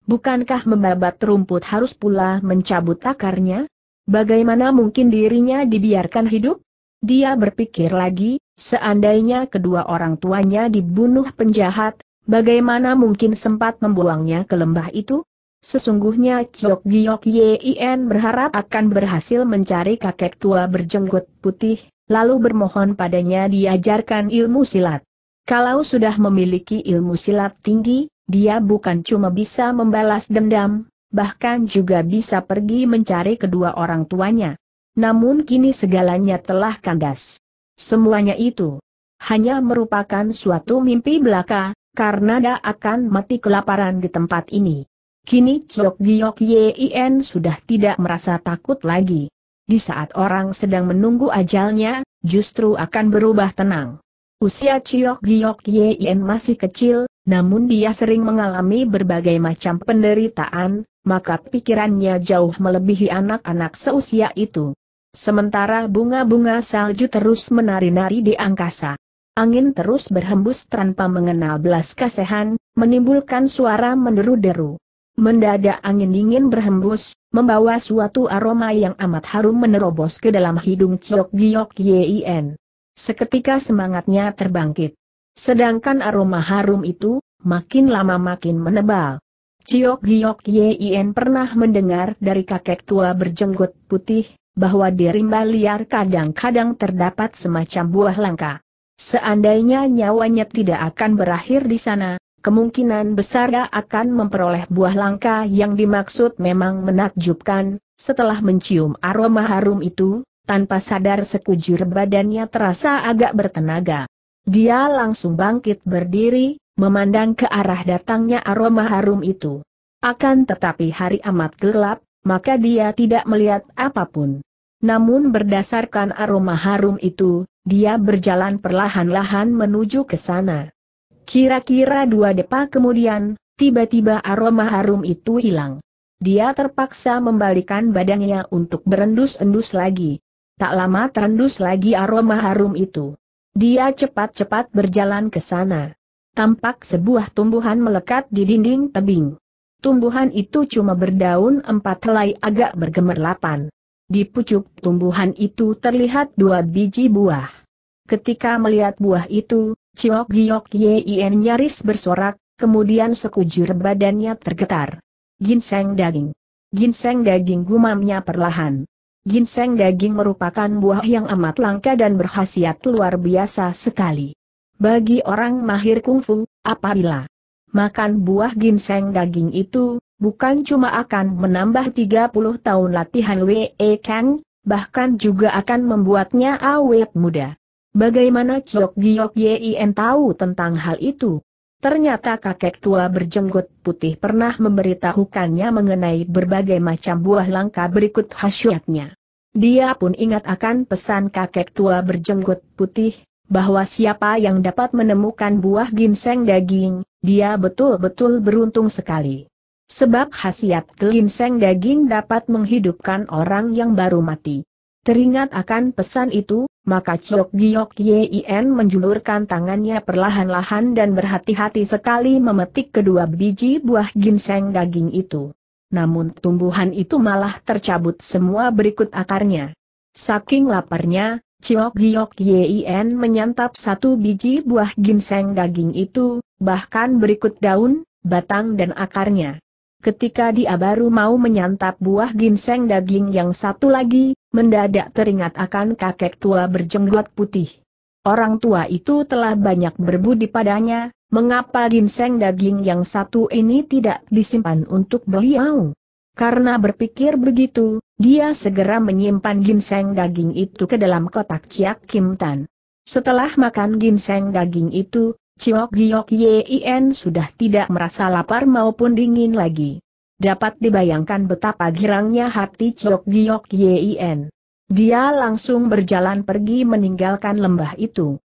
Bukankah membabat rumput harus pula mencabut akarnya? Bagaimana mungkin dirinya dibiarkan hidup? Dia berpikir lagi, seandainya kedua orang tuanya dibunuh penjahat, bagaimana mungkin sempat membuangnya ke lembah itu? Sesungguhnya Chok Giok Yin berharap akan berhasil mencari kakek tua berjenggot putih, lalu bermohon padanya diajarkan ilmu silat. Kalau sudah memiliki ilmu silat tinggi, dia bukan cuma bisa membalas dendam, bahkan juga bisa pergi mencari kedua orang tuanya. Namun kini segalanya telah kandas. Semuanya itu hanya merupakan suatu mimpi belaka, karena dia akan mati kelaparan di tempat ini. Kini Chok Giok Yin sudah tidak merasa takut lagi. Di saat orang sedang menunggu ajalnya, justru akan berubah tenang. Usia Chok Giok Yin masih kecil, namun dia sering mengalami berbagai macam penderitaan, maka pikirannya jauh melebihi anak-anak seusia itu. Sementara bunga-bunga salju terus menari-nari di angkasa. Angin terus berhembus tanpa mengenal belas kasihan, menimbulkan suara menderu-deru. Mendadak angin dingin berhembus, membawa suatu aroma yang amat harum menerobos ke dalam hidung Chok Giok Yien. Seketika semangatnya terbangkit. Sedangkan aroma harum itu, makin lama makin menebal. Ciok Giok Yien pernah mendengar dari kakek tua berjenggot putih, bahwa di rimba liar kadang-kadang terdapat semacam buah langka. Seandainya nyawanya tidak akan berakhir di sana, kemungkinan besar akan memperoleh buah langka yang dimaksud memang menakjubkan, setelah mencium aroma harum itu, tanpa sadar sekujur badannya terasa agak bertenaga. Dia langsung bangkit berdiri, memandang ke arah datangnya aroma harum itu. Akan tetapi hari amat gelap, maka dia tidak melihat apapun. Namun berdasarkan aroma harum itu, dia berjalan perlahan-lahan menuju ke sana. Kira-kira dua depa kemudian, tiba-tiba aroma harum itu hilang. Dia terpaksa membalikan badannya untuk berendus-endus lagi. Tak lama terendus lagi aroma harum itu. Dia cepat-cepat berjalan ke sana. Tampak sebuah tumbuhan melekat di dinding tebing. Tumbuhan itu cuma berdaun empat helai agak bergemerlapan. Di pucuk tumbuhan itu terlihat dua biji buah. Ketika melihat buah itu, Ciok Giok Yien nyaris bersorak, kemudian sekujur badannya tergetar. Ginseng daging. Ginseng daging gumamnya perlahan. Ginseng daging merupakan buah yang amat langka dan berkhasiat luar biasa sekali. Bagi orang mahir kungfu, apabila makan buah ginseng daging itu, bukan cuma akan menambah 30 tahun latihan WE Kang, bahkan juga akan membuatnya awet muda. Bagaimana Chok Giok Yin tahu tentang hal itu? Ternyata kakek tua berjenggot putih pernah memberitahukannya mengenai berbagai macam buah langka berikut khasiatnya. Dia pun ingat akan pesan kakek tua berjenggot putih, bahwa siapa yang dapat menemukan buah ginseng daging, dia betul-betul beruntung sekali. Sebab khasiat ginseng daging dapat menghidupkan orang yang baru mati. Teringat akan pesan itu, maka Chok Giok Yin menjulurkan tangannya perlahan-lahan dan berhati-hati sekali memetik kedua biji buah ginseng daging itu. Namun tumbuhan itu malah tercabut semua berikut akarnya. Saking laparnya, Chok Giok Yin menyantap satu biji buah ginseng daging itu, bahkan berikut daun, batang dan akarnya. Ketika dia baru mau menyantap buah ginseng daging yang satu lagi, mendadak teringat akan kakek tua berjenggot putih. Orang tua itu telah banyak berbudi padanya, mengapa ginseng daging yang satu ini tidak disimpan untuk beliau? Karena berpikir begitu, dia segera menyimpan ginseng daging itu ke dalam kotak Ciak Kim Tan. Setelah makan ginseng daging itu, Ciok Giok Yin sudah tidak merasa lapar maupun dingin lagi dapat dibayangkan betapa girangnya hati Chok Giok Yin. Dia langsung berjalan pergi meninggalkan lembah itu.